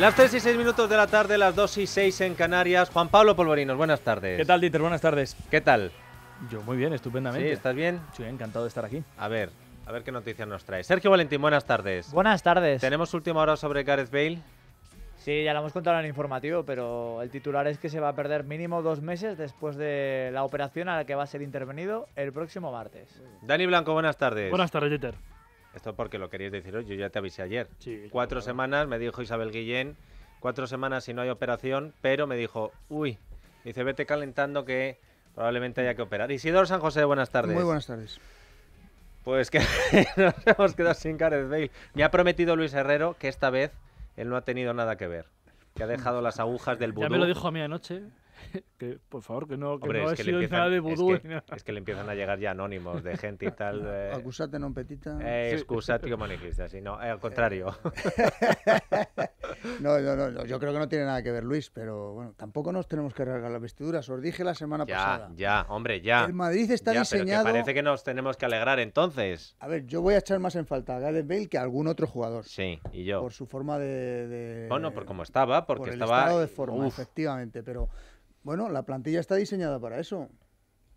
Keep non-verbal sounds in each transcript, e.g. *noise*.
Las 3 y 6 minutos de la tarde, las 2 y 6 en Canarias. Juan Pablo Polvorinos, buenas tardes. ¿Qué tal, Dieter? Buenas tardes. ¿Qué tal? Yo muy bien, estupendamente. ¿Estás bien? Sí, encantado de estar aquí. A ver, a ver qué noticias nos trae. Sergio Valentín, buenas tardes. Buenas tardes. ¿Tenemos última hora sobre Gareth Bale? Sí, ya lo hemos contado en el informativo, pero el titular es que se va a perder mínimo dos meses después de la operación a la que va a ser intervenido el próximo martes. Dani Blanco, buenas tardes. Buenas tardes, Dieter. Esto porque lo queríais hoy, yo ya te avisé ayer. cuatro semanas, me dijo Isabel Guillén, cuatro semanas si no hay operación, pero me dijo, uy, dice, vete calentando que probablemente haya que operar. Isidoro San José, buenas tardes. Muy buenas tardes. Pues que *laughs* nos hemos quedado sin Gareth Bale. Me ha prometido Luis Herrero que esta vez él no ha tenido nada que ver, que ha dejado las agujas del vudú. Ya me lo dijo a mí anoche. *laughs* por favor, que no, que no es que sido le empiezan, de *laughs* Es, que, le empiezan a llegar ya anónimos de gente y tal. *laughs* Eh, acusate no petita. Eh, excusatio no, eh, al contrario. no, no, no, yo creo que no tiene nada que ver Luis, pero bueno, tampoco nos tenemos que arreglar las vestiduras, os dije la semana pasada. Ya, hombre, ya. El Madrid está diseñado... parece que nos tenemos que alegrar entonces. A ver, yo voy a echar más en falta a Gareth Bale que a algún otro jugador. Sí, y yo. Por su forma de... de... Bueno, por cómo estaba, porque estaba... estado de forma, efectivamente, pero... Bueno, la plantilla está diseñada para eso.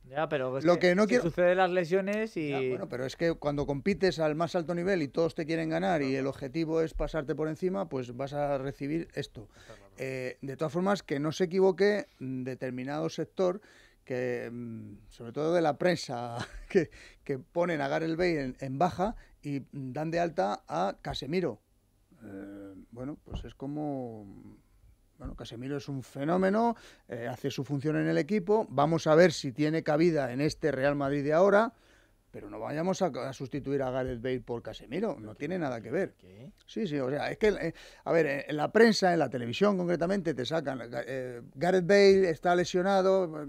Ya, pero es lo que, no sucede las lesiones y. bueno, pero es que cuando compites al más alto nivel y todos te quieren ganar y el objetivo es pasarte por encima, pues vas a recibir esto. Eh, de todas formas, que no se equivoque mm, determinado sector que mm, sobre todo de la prensa *laughs* que, ponen a Gareth Bale en, en, baja y dan de alta a Casemiro. Eh, bueno, pues es como bueno, Casemiro es un fenómeno, eh, hace su función en el equipo, vamos a ver si tiene cabida en este Real Madrid de ahora, pero no vayamos a, sustituir a Gareth Bale por Casemiro, no tiene nada que ver. ¿Qué? Sí, sí, o sea, es que, eh, a ver, eh, en la prensa, en la televisión concretamente, te sacan, Gareth Bale está lesionado, pero,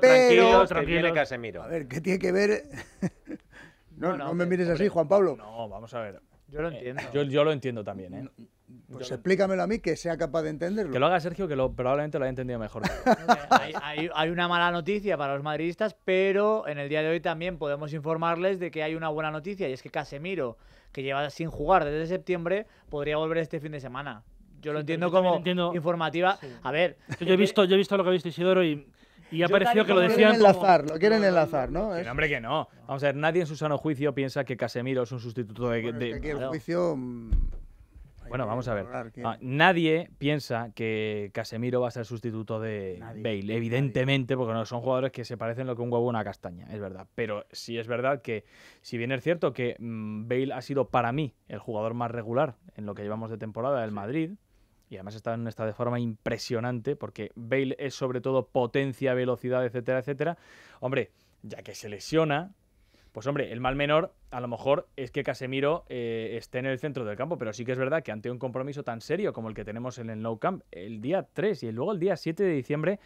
tranquilo, tranquilo, tranquilo Casemiro. A ver, ¿qué tiene que ver? *laughs* no, me mires así, Juan Pablo. No, vamos a ver. Yo lo entiendo. Yo, lo entiendo también, ¿eh? Pues explícamelo a mí, que sea capaz de entenderlo. Que lo haga Sergio, que probablemente lo haya entendido mejor. *laughs* hay, una mala noticia para los madridistas, pero en el día de hoy también podemos informarles de que hay una buena noticia, y es que Casemiro, que lleva sin jugar desde septiembre, podría volver este fin de semana. Yo lo entiendo como informativa. A ver. Yo, he visto, yo he visto lo que ha visto Isidoro y. ha parecido que lo decían. Quieren enlazar, Lo quieren enlazar, ¿no? hombre, que no. Vamos a ver, nadie en su sano juicio piensa que Casemiro es un sustituto de. Bueno, Es que juicio. Mm, bueno, vamos a ver. Ah, nadie piensa que Casemiro va a ser sustituto de Bale, evidentemente, porque no, son jugadores que se parecen lo que un huevo a una castaña, es verdad. Pero sí es verdad que, si bien es cierto que mm, Bale ha sido para mí el jugador más regular en lo que llevamos de temporada del Madrid, y además está en de forma impresionante, porque Bale es sobre todo potencia, velocidad, etcétera, etcétera. Hombre, ya que se lesiona, pues hombre, el mal menor a lo mejor es que Casemiro eh, esté en el centro del campo, pero sí que es verdad que ante un compromiso tan serio como el que tenemos en el low Camp el día 3 y luego el día 7 de diciembre,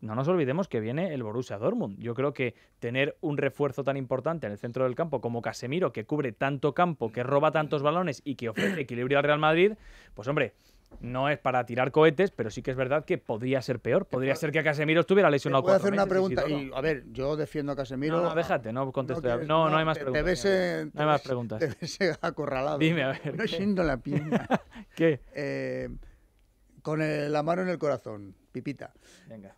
no nos olvidemos que viene el Borussia Dortmund. Yo creo que tener un refuerzo tan importante en el centro del campo como Casemiro, que cubre tanto campo, que roba tantos balones y que ofrece equilibrio al Real Madrid, pues hombre, no es para tirar cohetes, pero sí que es verdad que podría ser peor. Podría ser que a Casemiro estuviera lesionado. Voy a hacer una pregunta. Y, a ver, yo defiendo a Casemiro. No, déjate, no contesto. No, no, hay más preguntas. no hay más preguntas. Te ves acorralado. Dime, a ver. No siendo la pierna. *laughs* ¿Qué? Eh, con la mano en el corazón, Pipita. Venga.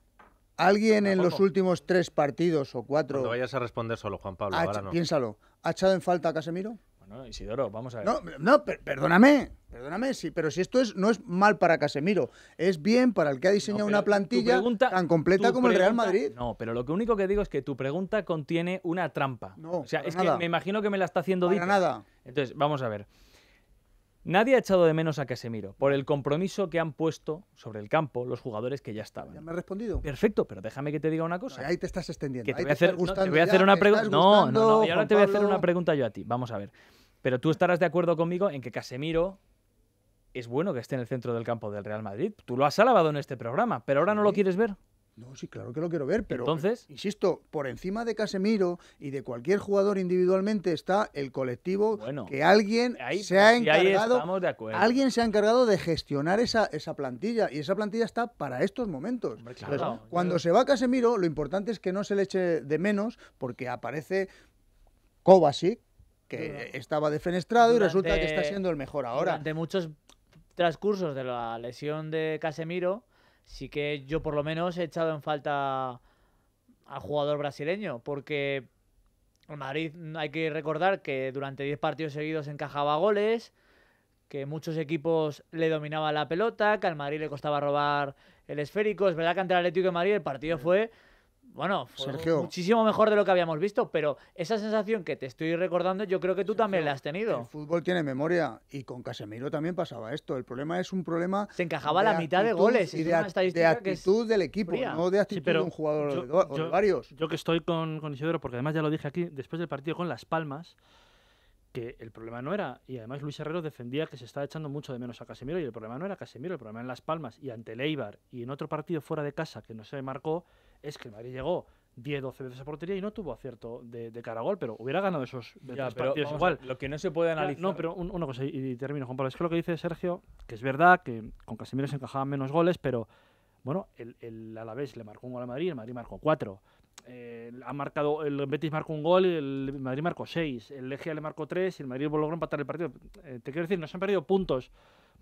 ¿Alguien en los últimos tres partidos o cuatro. No vayas a responder solo, Juan Pablo. ahora Piénsalo. ¿Ha echado en falta a Casemiro? ¿no? Isidoro, vamos a ver. No, no perdóname, perdóname, sí, pero si esto es, no es mal para Casemiro, es bien para el que ha diseñado una plantilla tan completa como el Real Madrid. No, pero lo único que digo es que tu pregunta contiene una trampa. No, o sea, es que me imagino que me la está haciendo Para nada. Entonces, vamos a ver. Nadie ha echado de menos a Casemiro por el compromiso que han puesto sobre el campo los jugadores que ya estaban. Ya me has respondido. Perfecto, pero déjame que te diga una cosa. ahí te estás extendiendo. te, voy a hacer una pregunta. No, no, no. Y ahora te voy a hacer una pregunta yo a ti. Vamos a ver. Pero tú estarás de acuerdo conmigo en que Casemiro es bueno que esté en el centro del campo del Real Madrid. Tú lo has alabado en este programa, pero ahora no lo quieres ver. No, sí, claro que lo quiero ver, pero insisto, por encima de Casemiro y de cualquier jugador individualmente está el colectivo bueno, que alguien se ha encargado. De alguien se ha encargado de gestionar esa, plantilla y esa plantilla está para estos momentos. cuando se va Casemiro, lo importante es que no se le eche de menos porque aparece Kovacic, que estaba defenestrado y resulta que está siendo el mejor ahora. De muchos transcursos de la lesión de Casemiro, sí que yo por lo menos he echado en falta al jugador brasileño, porque el Madrid hay que recordar que durante 10 partidos seguidos encajaba goles, que muchos equipos le dominaba la pelota, que al Madrid le costaba robar el esférico. Es verdad que ante el Atlético de Madrid el partido fue bueno, muchísimo mejor de lo que habíamos visto, pero esa sensación que te estoy recordando, yo creo que tú también la has tenido. El fútbol tiene memoria y con Casemiro también pasaba esto. El problema es un problema. Se encajaba la mitad de goles y de, de actitud del equipo, no de actitud de un jugador o de, varios. Yo que estoy con, con Isidoro, porque además ya lo dije aquí, después del partido con Las Palmas que el problema no era, y además Luis Herrero defendía que se estaba echando mucho de menos a Casemiro, y el problema no era Casemiro, el problema en Las Palmas y ante Leibar y en otro partido fuera de casa que no se marcó, es que el Madrid llegó 10, 12 veces a portería y no tuvo acierto de, cara a gol, pero hubiera ganado esos partidos igual. lo que no se puede analizar. no, pero una cosa, y, termino, Juan Pablo. Es que lo que dice Sergio, que es verdad que con Casimiro se encajaban menos goles, pero bueno, el, el Alavés le marcó un gol a Madrid, el Madrid marcó cuatro. Eh, ha marcado, el Betis marcó un gol, y el Madrid marcó seis, el Legia le marcó tres y el Madrid logró empatar el partido. Eh, te quiero decir, no se han perdido puntos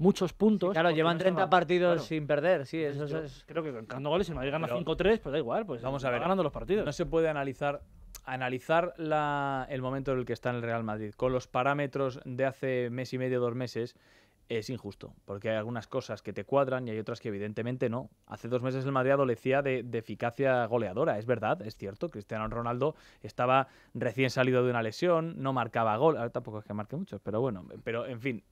muchos puntos. claro, llevan 30 partidos sin perder, sí, pues eso creo, que cuando goles, si Madrid gana 5-3, pues da igual, pues vamos a ver. ganando los partidos. No se puede analizar analizar la, el momento en el que está en el Real Madrid con los parámetros de hace mes y medio, dos meses es injusto, porque hay algunas cosas que te cuadran y hay otras que evidentemente no. Hace dos meses el Madrid adolecía de, de, eficacia goleadora, es verdad, es cierto. Cristiano Ronaldo estaba recién salido de una lesión, no marcaba gol, Ahora tampoco es que marque mucho, pero bueno, pero en fin.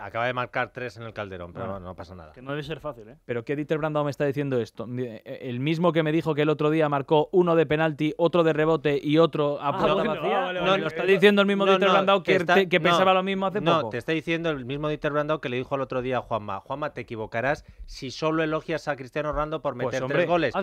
acaba de marcar tres en el Calderón, pero no, pasa nada. Que no debe ser fácil, ¿eh? Pero qué Dieter Brandau me está diciendo esto. Eh, el mismo que me dijo que el otro día marcó uno de penalti, otro de rebote y otro a vacía. Ah, ah, lo está diciendo el mismo Dieter Brandao que, pensaba lo mismo hace poco. No, te está diciendo el mismo Dieter Brandao que le dijo al otro día a Juanma. Juanma, te equivocarás si solo elogias a Cristiano Ronaldo por pues, meter tres goles. Ah,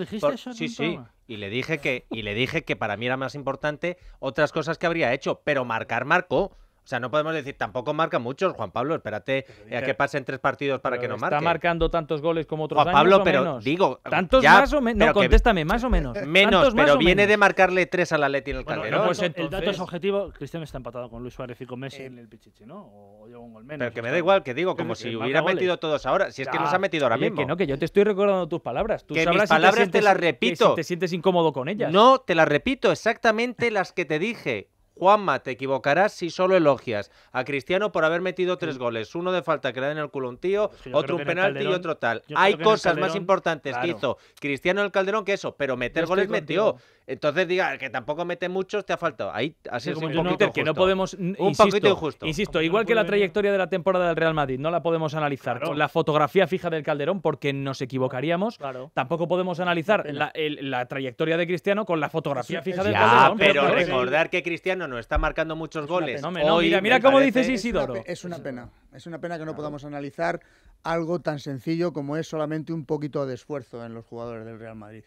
sí, sí. Y le, dije que, y le dije que para mí era más importante otras cosas que habría hecho, pero marcar marcó. O sea, no podemos decir, tampoco marca muchos, Juan Pablo, espérate eh, a que pasen tres partidos para que no marque. Está marcando tantos goles como otros Juan Pablo, pero digo... ¿Tantos más o menos? No, contéstame, más o menos. *laughs* Menos, pero viene de marcarle tres al Leti en el pues entonces... El dato es objetivo, Cristian está empatado con Luis Suárez y con Messi eh, en el Pichichi, ¿no? O yo un gol menos. Pero que me da igual, que digo, como si hubiera metido todos ahora, si es que nos ha metido ahora mismo. Que no, que yo te estoy recordando tus palabras. Tú que mis palabras te las repito. te sientes incómodo con ellas. No, te las repito, exactamente las que te dije. Juanma, te equivocarás si solo elogias a Cristiano por haber metido tres goles. Uno de falta que le da en el culo un tío, pues otro un penalti y otro tal. Hay cosas más importantes que hizo Cristiano en el Calderón que eso, pero meter goles metió. Entonces, diga, que tampoco mete muchos, te ha faltado. Ahí ha sido como un poquito Que no podemos, un poquito injusto. Insisto, igual que la trayectoria de la temporada del Real Madrid, no la podemos analizar con la fotografía fija del Calderón porque nos equivocaríamos. Tampoco podemos analizar la, trayectoria de Cristiano con la fotografía fija del Calderón. Ah, pero, pero recordar que Cristiano no está marcando muchos goles. No, mira, cómo dices Isidoro. es una pena. Es una pena que no podamos analizar algo tan sencillo como es solamente un poquito de esfuerzo en los jugadores del Real Madrid.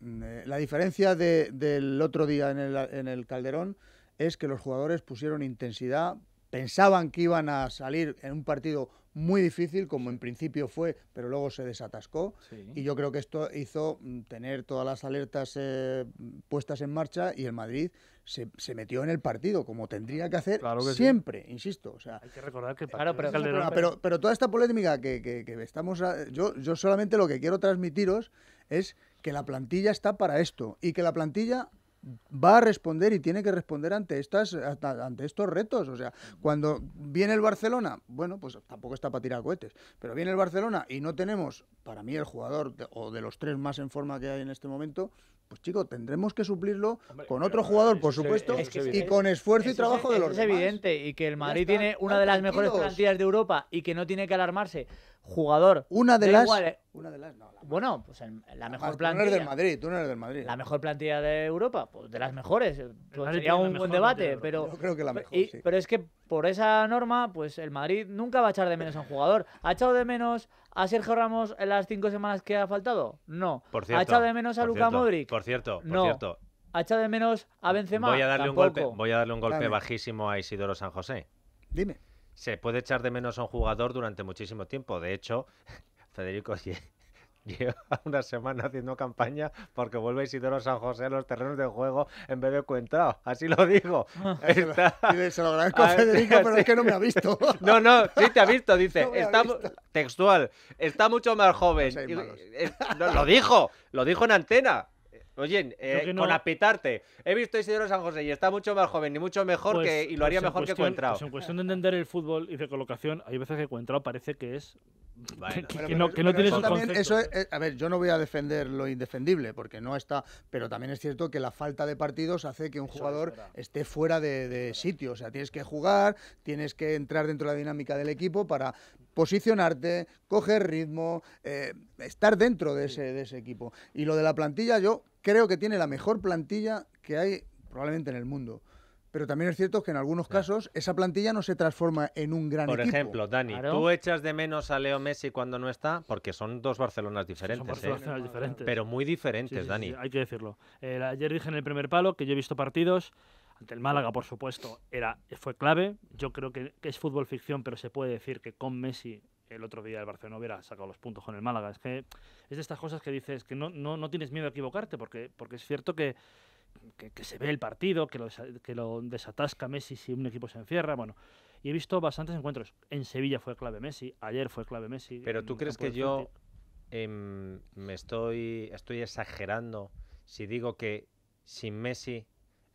Eh, la diferencia del otro día en el, en el Calderón es que los jugadores pusieron intensidad, pensaban que iban a salir en un partido muy difícil, como en principio fue, pero luego se desatascó. Y yo creo que esto hizo mm, tener todas las alertas eh, puestas en marcha y el Madrid se, se, metió en el partido, como tendría que hacer siempre, insisto. sea, Hay que recordar que pero, pero, toda esta polémica que, estamos... yo, yo solamente lo que quiero transmitiros es que la plantilla está para esto y que la plantilla va a responder y tiene que responder ante estas ante estos retos. O sea, cuando viene el Barcelona, bueno, pues tampoco está para tirar cohetes, pero viene el Barcelona y no tenemos, para mí, el jugador o de los tres más en forma que hay en este momento. Pues chico, tendremos que suplirlo con otro jugador, por supuesto, y con esfuerzo y trabajo de los Es evidente, y que el Madrid tiene una de las mejores plantillas de Europa y que no tiene que alarmarse jugador. Una de las. Eh. bueno, pues la mejor plantilla. Tú no eres del Madrid, La mejor plantilla de Europa, pues de las mejores. Pues sería un buen debate, pero. Yo creo que la mejor. Pero es que por esa norma, pues el Madrid nunca va a echar de menos a un jugador. ¿Ha echado de menos a Sergio Ramos en las cinco semanas que ha faltado? No. ¿Ha echado de menos a Luca Modric? Por cierto, por no. ¿Ha echado de menos a Benzema? Voy a darle un golpe, voy a darle un golpe bajísimo a Isidoro San José. Dime se puede echar de menos a un jugador durante muchísimo tiempo. De hecho, *laughs* Federico lleva *laughs* una semana haciendo campaña porque vuelve Isidoro San José a los terrenos de juego en vez de Cuentrao. Así lo digo. Ah. *laughs* Se lo agradezco ah, Federico, pero es que no me ha visto. No, no, sí te ha visto, dice. textual. Está mucho más joven. lo dijo, lo dijo en antena. Oye, eh, con apetarte. He visto a Isidoro San José y está mucho más joven y mucho mejor pues, que. Y lo pues haría mejor que Cuentrao. Pues en cuestión de entender el fútbol y de colocación, hay veces que Cuentrao parece que es. no, eso, eh, A ver, yo no voy a defender lo indefendible porque no está. Pero también es cierto que la falta de partidos hace que un jugador esté fuera de sitio. O sea, tienes que jugar, tienes que entrar dentro de la dinámica del equipo para posicionarte, coger ritmo, eh, estar dentro de ese, de ese equipo. Y lo de la plantilla, yo creo que tiene la mejor plantilla que hay probablemente en el mundo. Pero también es cierto que en algunos casos esa plantilla no se transforma en un gran Por equipo. Por ejemplo, Dani, ¿tú echas de menos a Leo Messi cuando no está? Porque son dos Barcelonas ¿eh? diferentes. Pero muy diferentes, Dani. hay que decirlo. Eh, ayer dije en el primer palo que yo he visto partidos ante el Málaga, por supuesto, era, fue clave. Yo creo que, es fútbol ficción, pero se puede decir que con Messi el otro día el Barcelona hubiera sacado los puntos con el Málaga. Es que es de estas cosas que dices que no, no, no tienes miedo a equivocarte, porque, porque es cierto que, se ve el partido, que lo, que desatasca Messi si un equipo se encierra. Bueno, y he visto bastantes encuentros. En Sevilla fue clave Messi, ayer fue clave Messi. Pero tú crees que yo em, me estoy, estoy exagerando si digo que sin Messi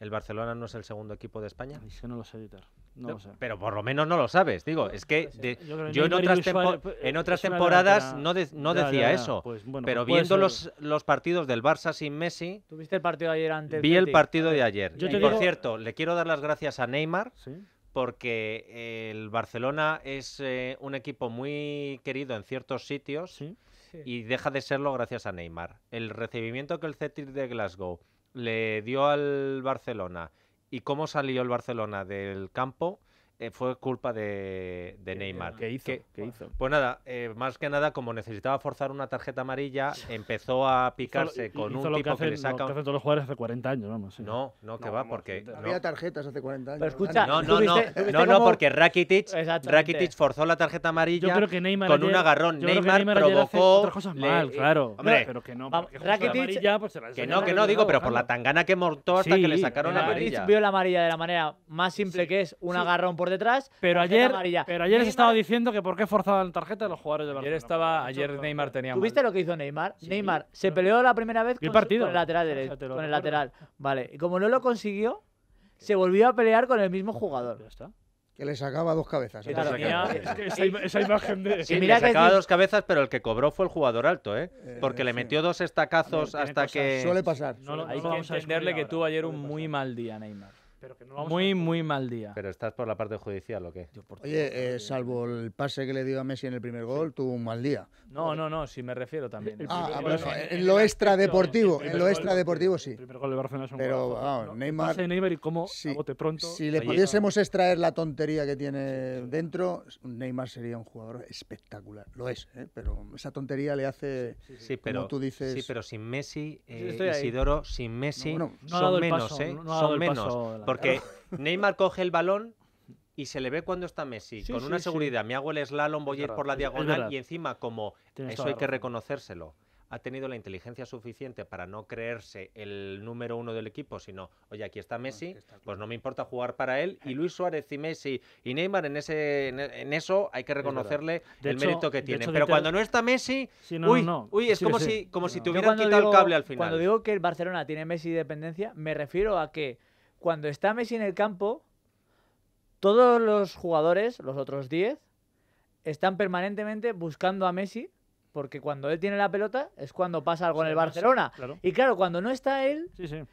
¿El Barcelona no es el segundo equipo de España? Es que no lo sé, Pero por lo menos no lo sabes, digo. Es que yo, en, otras temporadas no, decía eso. Pues, pero viendo los, partidos del Barça sin Messi. ¿Tuviste el partido de ayer antes. Vi el, partido de ayer. y por cierto, le quiero dar las gracias a Neymar. Porque el Barcelona es eh, un equipo muy querido en ciertos sitios y deja de serlo gracias a Neymar. El recibimiento que el Celtic de Glasgow le dio al Barcelona y cómo salió el Barcelona del campo eh, fue culpa de, Neymar. ¿Qué hizo? Que, hizo? Pues nada, eh, más que nada, como necesitaba forzar una tarjeta amarilla, empezó a picarse con un tipo que, le saca. Lo todos los jugadores hace 40 años, vamos. No, no, que va, porque. Había tarjetas hace 40 años. escucha, no, no, no, no, no, porque Rakitic, Rakitic forzó la tarjeta amarilla yo creo que Neymar con un agarrón. Neymar, Neymar provocó. Otras cosas mal, claro. Hombre, pero que no. Rakitic. Pues que no, que no, digo, pero por la tangana que mortó hasta que le sacaron la amarilla. vio la amarilla de la manera más simple que es, un agarrón detrás. Pero ayer, pero ayer se estaba diciendo que por qué forzaban tarjeta a los jugadores de Barcelona. Ayer estaba, ayer Neymar tenía. ¿Tuviste lo que hizo Neymar? Neymar se peleó la primera vez con, el lateral derecho, con el lateral. Vale, y como no lo consiguió, se volvió a pelear con el mismo jugador. Que le sacaba dos cabezas. esa, imagen de... Sí, mira le sacaba dos cabezas, pero el que cobró fue el jugador alto, ¿eh? eh Porque le metió dos estacazos hasta que... Suele pasar. hay que entenderle que tuvo ayer un muy mal día, Neymar. Muy, muy mal día. Pero estás por la parte judicial, ¿o qué? Oye, eh, salvo el pase que le dio a Messi en el primer gol, tuvo un mal día. No, no, no, si me refiero también. en lo extradeportivo, en lo extradeportivo sí. El primer ah, gol Barcelona es un Pero, vamos, Neymar... Neymar y cómo Si le pudiésemos extraer la tontería que tiene dentro, Neymar sería un jugador espectacular. Lo es, ¿eh? pero esa tontería le hace, como pero, tú dices... Sí, pero sin Messi, eh, Isidoro, sin Messi, no, ¿eh? no, son menos, ¿eh? son menos porque Neymar coge el balón y se le ve cuando está Messi, con una seguridad. Me hago el slalom, voy a ir por la diagonal y encima, como eso hay que reconocérselo, ha tenido la inteligencia suficiente para no creerse el número uno del equipo, sino, oye, aquí está Messi, pues no me importa jugar para él. Y eh. Luis Suárez y Messi y Neymar, en, ese, en eso hay que reconocerle el mérito que tiene. Pero cuando no está Messi, uy, es como, Si, como si te hubieran quitado el cable al final. Cuando digo que el Barcelona tiene Messi dependencia, me refiero a que cuando está Messi en el campo, todos los jugadores, los otros 10, están permanentemente buscando a Messi, porque cuando él tiene la pelota es cuando pasa algo en el Barcelona. Y claro, cuando no está él,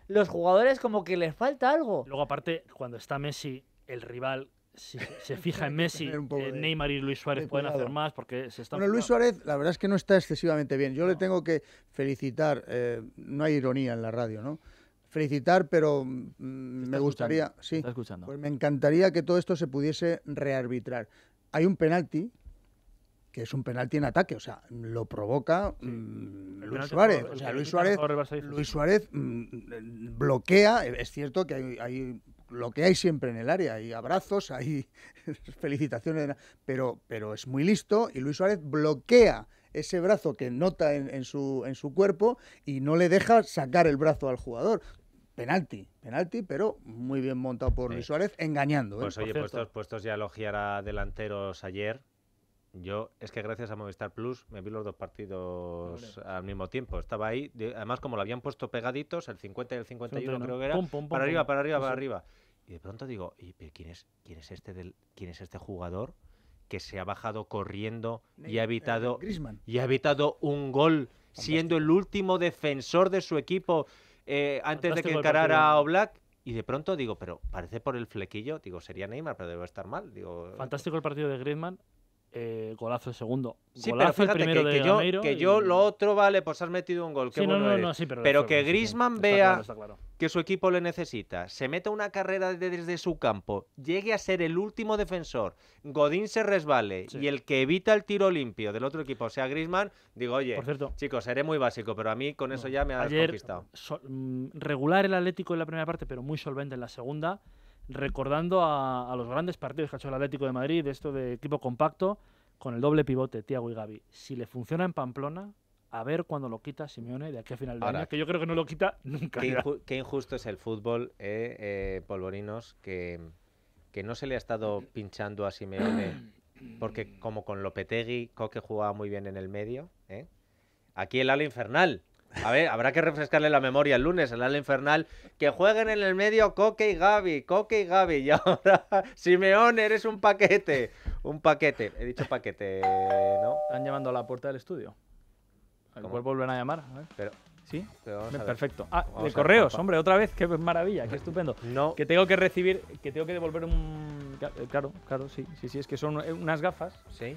los jugadores como que les falta algo. Luego aparte, cuando está Messi, el rival si se fija en Messi, *laughs* eh, Neymar y Luis Suárez pueden hacer más porque se están... Bueno, Luis Suárez, la verdad es que no está excesivamente bien. Yo le tengo que felicitar, eh, no hay ironía en la radio, ¿no? felicitar, pero mm, me gustaría, sí, pues me encantaría que todo esto se pudiese rearbitrar. Hay un penalti que es un penalti en ataque, o sea, lo provoca mm, Luis Suárez. o sea, Luis Suárez, Luis Suárez mm, bloquea, eh, es cierto que hay, lo que hay siempre en el área, hay abrazos, hay *laughs* felicitaciones, pero, pero es muy listo y Luis Suárez bloquea ese brazo que nota en, su, en su cuerpo y no le deja sacar el brazo al jugador penalti, penalti, pero muy bien montado por Luis Suárez, engañando. ¿eh? Pues oye, puestos, puestos ya elogiar a delanteros ayer. Yo, es que gracias a Movistar Plus me vi los dos partidos al mismo tiempo. Estaba ahí, además, como lo habían puesto pegaditos, el 50 y el 51, creo que era, para arriba, para arriba, para arriba. Y de pronto digo, ¿y, quién, es, quién, es este del, ¿quién es este jugador que se ha bajado corriendo y ha evitado, eh, y ha evitado un gol, siendo el último defensor de su equipo? Eh, antes de que encarara a Oblak. Y de pronto digo, pero parece por el flequillo, digo, sería Neymar, pero debe estar mal. Digo, eh. Fantástico el partido de Griezmann, eh, golazo el segundo. Sí, pero fíjate que, yo, lo otro vale, pues has metido un gol. pero, que Griezmann vea que su equipo le necesita, se meta una carrera desde su campo, llegue a ser el último defensor, Godín se resbale y el que evita el tiro limpio del otro equipo sea Grisman, digo, oye, chicos, seré muy básico, pero a mí con eso ya me ha desconquistado. Mm, regular el Atlético en la primera parte, pero muy solvente en la segunda, recordando a, los grandes partidos que ha hecho el Atlético de Madrid, esto de equipo compacto, con el doble pivote, Tiago y Gaby. Si le funciona en Pamplona, a ver cuándo lo quita Simeone de aquí final de que yo creo que no lo quita *laughs* nunca. *laughs* Qué, injusto es el fútbol, eh, eh, Polvorinos, que, que, no se le ha estado pinchando a Simeone, porque como con Lopetegui, Coque jugaba muy bien en el medio. Eh, aquí el ala infernal. A ver, habrá que refrescarle la memoria el lunes, el ala infernal. Que jueguen en el medio Coque y Gaby, Coque y Gaby. Y ahora, *laughs* Simeone, eres un paquete. Un paquete. He dicho paquete, ¿no? Están llamando a la puerta del estudio cual volverán a llamar. A ver. Pero, ¿Sí? perfecto. Ah, de correos, hombre, otra vez. Qué maravilla, qué estupendo. Que tengo que recibir, que tengo que devolver un... Claro, claro, sí, sí, sí. Es que son unas gafas. Sí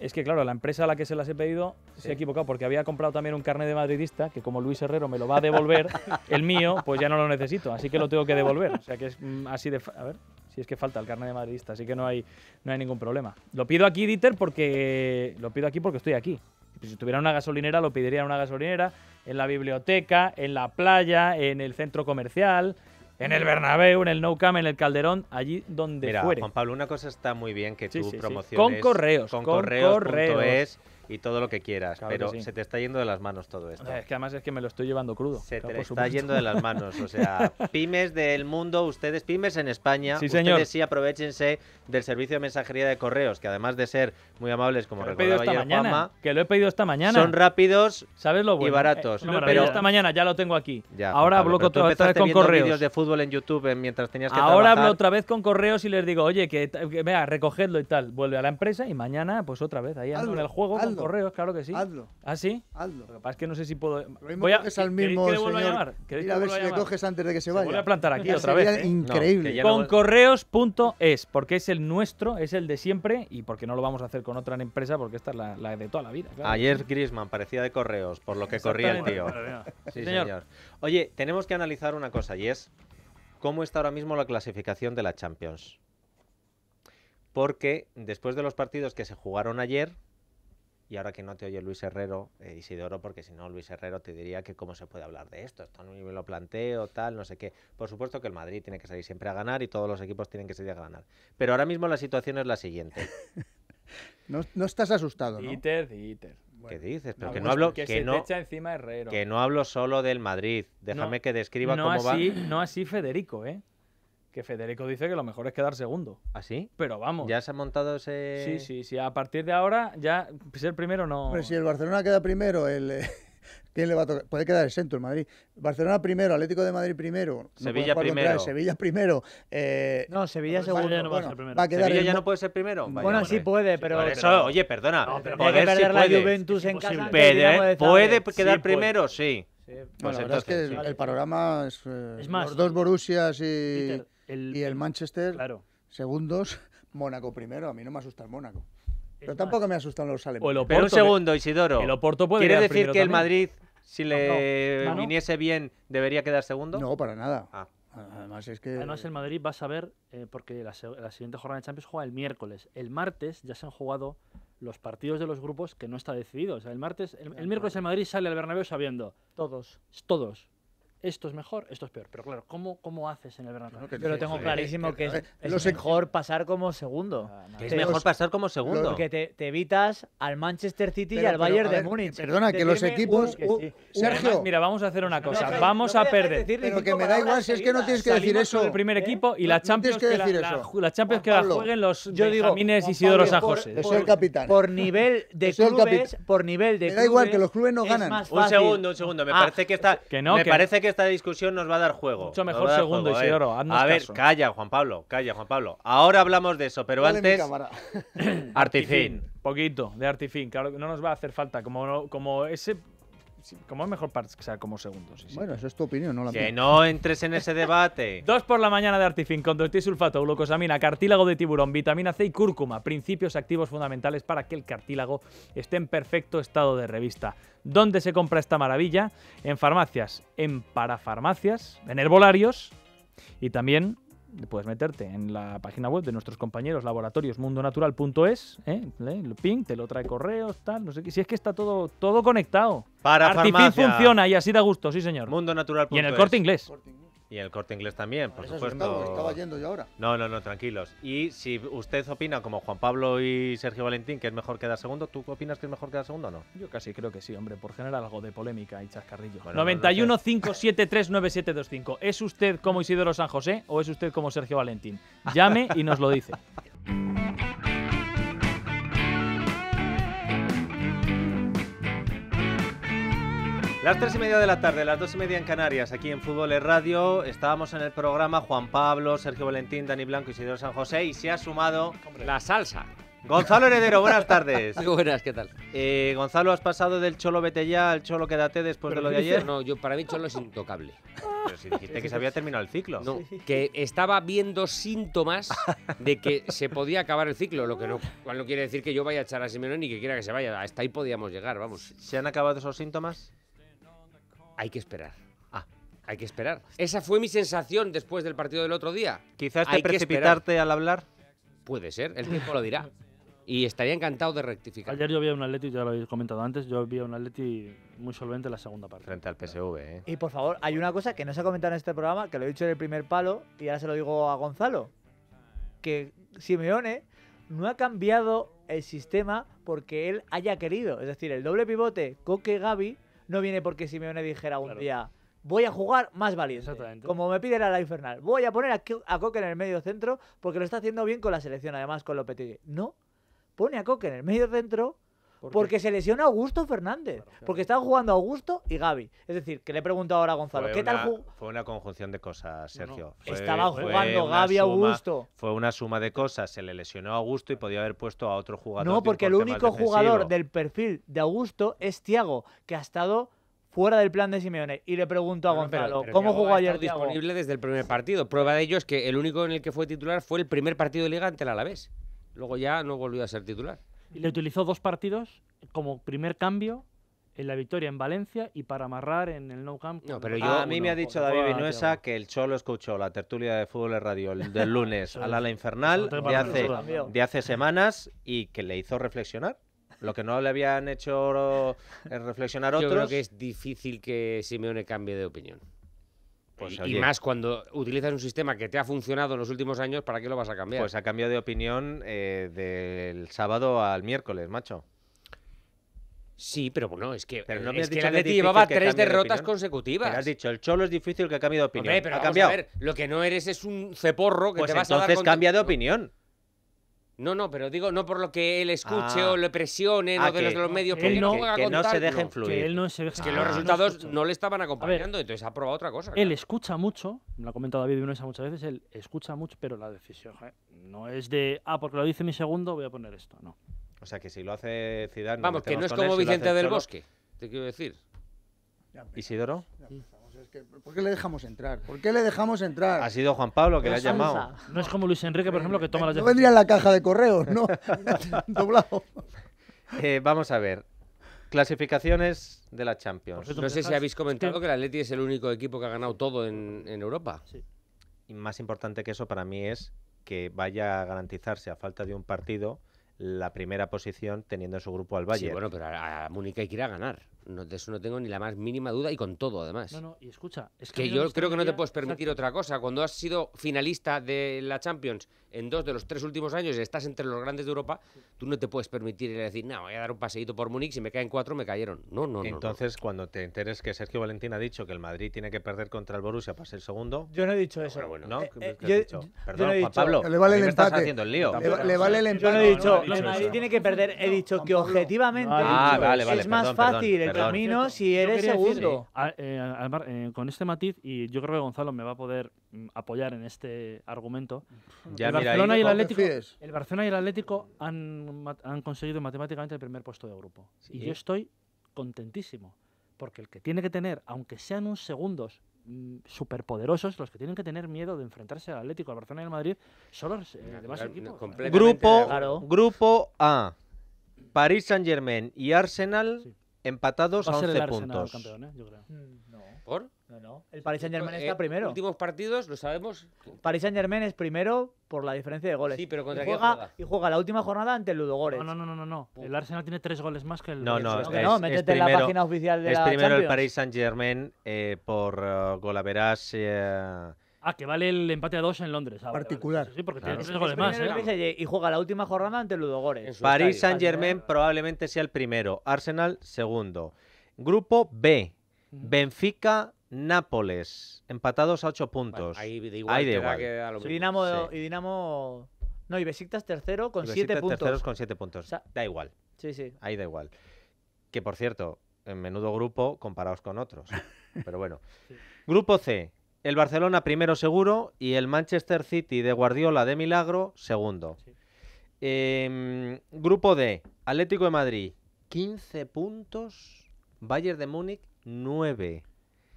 es que, claro, la empresa a la que se las he pedido se ha equivocado porque había comprado también un carnet de madridista que, como Luis Herrero me lo va a devolver, *laughs* el mío, pues ya no lo necesito, así que lo tengo que devolver. O sea que es mm, así de. A ver, si es que falta el carnet de madridista, así que no hay, no hay ningún problema. Lo pido aquí, Dieter, porque. Lo pido aquí porque estoy aquí. Si tuviera una gasolinera, lo pediría en una gasolinera, en la biblioteca, en la playa, en el centro comercial en el Bernabéu, en el Nou Camp, en el Calderón, allí donde Mira, fuere. Juan Pablo, una cosa está muy bien que tú promociones con correos, con, correos, correos.es es y todo lo que quieras, pero se te está yendo de las manos todo esto. Es que además es que me lo estoy llevando crudo. Se te está yendo de las *laughs* manos, o sea, pymes del mundo, ustedes pymes en España, ustedes sí aprovechense del servicio de mensajería de correos, que además de ser muy amables como recordaba ayer que lo he pedido esta mañana. Son rápidos, ¿sabes lo y baratos. pero esta mañana ya lo tengo aquí. Ya, Ahora hablo otra vez con correos. de fútbol en YouTube eh, mientras tenías que Ahora hablo otra vez con correos y les digo, "Oye, que, vea, recogedlo y tal." Vuelve a la empresa y mañana pues otra vez ahí ando en el juego correos, claro que sí. Hazlo. ¿Ah, sí? Hazlo. que pasa es que no sé si puedo. voy a, al mismo señor. llamar? Mira a ver si le coges antes de que se vaya. voy a plantar aquí otra vez. ¿eh? Increíble. con correos.es, porque es el nuestro, es el de siempre y porque no lo vamos a hacer con otra empresa, porque esta es la, de toda la vida. Ayer Grisman parecía de correos, por lo que corría el tío. Sí, señor. Oye, tenemos que analizar una cosa y es cómo está ahora mismo la clasificación de la Champions. Porque después de los partidos que se jugaron ayer, y ahora que no te oye Luis Herrero, eh, Isidoro, porque si no Luis Herrero te diría que cómo se puede hablar de esto, esto no me lo planteo, tal, no sé qué. Por supuesto que el Madrid tiene que salir siempre a ganar y todos los equipos tienen que salir a ganar. Pero ahora mismo la situación es la siguiente. *laughs* no, estás asustado, ¿no? Íter, ¿Qué dices? que no pues hablo que, se echa encima Herrero. Que no hablo solo del Madrid. Déjame que describa cómo va. No así Federico, ¿eh? Que Federico dice que lo mejor es quedar segundo. ¿Ah, sí? Pero vamos. ¿Ya se ha montado ese.? Sí, sí, sí. A partir de ahora, ya ser primero no. Pero si el Barcelona queda primero, el. Eh, *laughs* ¿Quién le va a tocar? Puede quedar el centro, el Madrid. Barcelona primero, Atlético de Madrid primero. Sevilla primero. Sevilla primero. Eh, no, Sevilla segundo. Sevilla no va, a ser primero. quedar ¿Sevilla ya no puede ser primero? bueno, sí puede, pero... oye, perdona. No, pero perder la Juventus en casa. Puede, quedar primero, sí. es que el, panorama es, eh, es más, los dos Borussias y y el Manchester, segundos, *laughs* Mónaco primero. A mí no me asusta el Mónaco. Pero tampoco me asustan los alemanes. Pero un segundo, Isidoro. El Oporto ¿Quiere decir que el Madrid, si le viniese bien, debería quedar segundo? No, para nada. Ah. Además, es que... Además, el Madrid va a saber, eh, porque la, siguiente jornada de Champions juega el miércoles. El martes ya se han jugado los partidos de los grupos que no está decidido. el martes, el miércoles el Madrid sale al Bernabéu sabiendo. Todos. Todos esto es mejor, esto es peor. Pero claro, ¿cómo, cómo haces en el verano? Yo lo tengo clarísimo que es, eh, eh, mejor pasar como segundo. Ah, es mejor pasar como segundo. Porque te, evitas al Manchester City y al Bayern de Múnich. Perdona, que los equipos... Uh, uh, Sergio... mira, vamos a hacer una cosa. vamos a perder. que me da igual si es que no tienes que decir eso. el primer ¿Eh? equipo y la Champions que, la, Champions que jueguen los Yo y Isidoro San José. el capitán. Por nivel de clubes... Por nivel de Me da igual que los clubes no ganan. Un segundo, un segundo. Me ah, parece que está... Que no, me parece que esta discusión nos va a dar juego. Mucho mejor segundo, Isidoro. Eh. A ver, calla, Juan Pablo, calla, Juan Pablo. Ahora hablamos de eso, pero antes. *clears throat* *coughs* Artifin. Poquito de Artifin, claro no nos va a hacer falta. Como, como ese como es mejor sea como segundos. Bueno, eso es tu opinión, no la Que no entres en ese debate. *laughs* Dos por la mañana de Artifin con sulfato glucosamina, cartílago de tiburón, vitamina C y cúrcuma. Principios activos fundamentales para que el cartílago esté en perfecto estado de revista. ¿Dónde se compra esta maravilla? En farmacias, en parafarmacias, en herbolarios y también puedes meterte en la página web de nuestros compañeros laboratoriosmundonatural.es, ¿eh? el ping, te lo trae correos, tal, no sé Si es que está todo, todo conectado. Para farmacia. funciona y así da gusto, sí señor. Mundonatural.es. Y en el Corte inglés. Y el corte inglés también, por supuesto. Estaba, estaba yendo yo ahora. No, no, no, tranquilos. Y si usted opina como Juan Pablo y Sergio Valentín que es mejor quedar segundo, ¿tú opinas que es mejor quedar segundo o no? Yo casi creo que sí, hombre, por generar algo de polémica y chascarrillo. Bueno, 91 pues ¿Es usted como Isidoro San José o es usted como Sergio Valentín? Llame y nos lo dice. *laughs* Las tres y media de la tarde, las dos y media en Canarias, aquí en Fútbol es Radio, estábamos en el programa Juan Pablo, Sergio Valentín, Dani Blanco, y Isidro San José y se ha sumado la salsa. Gonzalo Heredero, buenas tardes. *laughs* buenas, ¿qué tal? Eh, Gonzalo, has pasado del cholo vete ya al cholo quédate después de lo de ayer. No, yo para mí cholo es intocable. Pero si dijiste que se había terminado el ciclo. que estaba viendo síntomas de que se podía acabar el ciclo, lo que no, cual quiere decir que yo vaya a echar a Simeone ni que quiera que se vaya. Hasta ahí podíamos llegar, vamos. ¿Se han acabado esos síntomas? hay que esperar. Ah. Hay que esperar. Esa fue mi sensación después del partido del otro día. Quizás te precipitarte al hablar. Puede ser, el tiempo lo dirá. Y estaría encantado de rectificar. Ayer yo vi a un Atleti, ya lo habéis comentado antes, yo vi a un Atleti muy solvente en la segunda parte. Frente al PSV, ¿eh? Y por favor, hay una cosa que no se ha comentado en este programa, que lo he dicho en el primer palo, y ahora se lo digo a Gonzalo. Que Simeone no ha cambiado el sistema porque él haya querido. Es decir, el doble pivote, Coque-Gavi no viene porque me dijera un día voy a jugar más valiente. Como me pide la, la infernal. Voy a poner a, a, Coque en el medio centro porque lo está haciendo bien con la selección, además con lo Lopetegui. No, pone a Coque en el medio centro porque se lesiona Augusto Fernández. porque estaban jugando Augusto y Gaby. Es decir, que le preguntado ahora a Gonzalo, ¿qué tal jugó? Fue una conjunción de cosas, Sergio. Estaban jugando Gaby y Augusto. Fue una suma de cosas. Se le lesionó a Augusto y podía haber puesto a otro jugador. No, porque el único jugador del perfil de Augusto es Tiago, que ha estado fuera del plan de Simeone. Y le pregunto a Gonzalo, ¿cómo jugó ayer disponible desde el primer partido. Prueba de ello es que el único en el que fue titular fue el primer partido de liga ante el Alavés. Luego ya no volvió a ser titular le utilizó dos partidos como primer cambio en la victoria en Valencia y para amarrar en el No Camp. No, pero yo, a mí me ha dicho David Vinuesa que el Cholo escuchó la tertulia de fútbol en radio del lunes *laughs* al ala infernal de hace, de hace semanas y que le hizo reflexionar lo que no le habían hecho eh, reflexionar otros. Yo creo que es difícil que Simeone cambie de opinión. Pues y, más cuando utilizas un sistema que te ha funcionado en los últimos años, ¿para qué lo vas a cambiar? Pues ha cambiado de opinión eh, del sábado al miércoles, macho. Sí, pero bueno, es que, pero que el llevaba tres derrotas consecutivas. has dicho, el Cholo es difícil que ha cambiado de opinión. A ver, lo que no eres es un ceporro que pues te vas a dar... entonces cambia de opinión. No, no, pero digo, no por lo que él escuche ah. o le presione, o no de ah, los, medios que, no se deje influir. Que es que los ah, resultados no, le estaban acompañando, entonces ha probado otra cosa. Él escucha mucho, me lo ha comentado David Vinoesa muchas veces, él escucha mucho, pero la decisión eh, no es de, ah, porque lo dice mi segundo, voy a poner esto, no. O sea, que si lo hace Zidane... Vamos, que no es como Vicente del Bosque, te quiero decir. Isidoro. ¿por qué le dejamos entrar? ¿Por qué le dejamos entrar? Ha sido Juan Pablo que le ha llamado. No es como Luis Enrique, por ejemplo, que toma las No vendría en la caja de correos, ¿no? *laughs* Doblado. Eh, vamos a ver. Clasificaciones de la Champions. No sé si habéis comentado que la Atleti es el único equipo que ha ganado todo en, Europa. Sí. Y más importante que eso para mí es que vaya a garantizarse a falta de un partido la primera posición teniendo en su grupo al valle. Sí, bueno, pero a, a Múnich hay que ir a ganar de eso no tengo ni la más mínima duda y con todo además. No, no, y escucha, es que, yo creo que no te puedes permitir otra cosa. Cuando has sido finalista de la Champions en dos de los tres últimos años y estás entre los grandes de Europa, tú no te puedes permitir decir, no, voy a dar un paseíto por Múnich, si me caen cuatro me cayeron. No, no, no. Entonces, cuando te enteres que Sergio Valentín ha dicho que el Madrid tiene que perder contra el Borussia para ser segundo... Yo no he dicho eso. Perdón, Pablo, le vale el empate. Estás haciendo el lío. Le, vale el empate. Yo no he dicho, el Madrid tiene que perder, he dicho que objetivamente ah, es más fácil camino si eres segundo. Eh, eh, eh, con este matiz, y yo creo que Gonzalo me va a poder mm, apoyar en este argumento. el, Barcelona y el, Atlético, han, conseguido matemáticamente el primer puesto de grupo. Y yo estoy contentísimo. Porque el que tiene que tener, aunque sean unos segundos mm, superpoderosos, los que tienen que tener miedo de enfrentarse al Atlético, al Barcelona y al Madrid, son los demás equipos. Grupo, grupo A. París Saint Germain y Arsenal Empatados a 11 puntos. Campeón, ¿eh? Yo creo. Mm, no. ¿Por? No, no. El Paris Saint Germain eh, está primero. Últimos partidos, lo sabemos. Paris Saint Germain es primero por la diferencia de goles. Sí, pero contra y juega, Y juega la última jornada ante el Ludogorets. No, no, no, no, no. El Arsenal tiene tres goles más que el. No, no, no, es, no. Métete primero, en la página oficial de es primero el Paris Saint Germain eh, por uh, golaveras. Ah, que vale el empate a dos en Londres. Particular. Sí, porque ¿eh? Y juega la última jornada ante Ludogorets. París Saint-Germain probablemente sea el primero. Arsenal, segundo. Grupo B. Benfica, Nápoles. Empatados a ocho puntos. ahí de igual. Y Dinamo. No, y Besiktas tercero con siete puntos. terceros con siete puntos. da igual. Sí, sí. Ahí da igual. Que por cierto, en menudo grupo comparados con otros. *laughs* Pero bueno. Grupo C. El Barcelona primero seguro y el Manchester City de Guardiola de Milagro segundo. Em, grupo D, Atlético de Madrid, 15 puntos, Bayern de Múnich 9.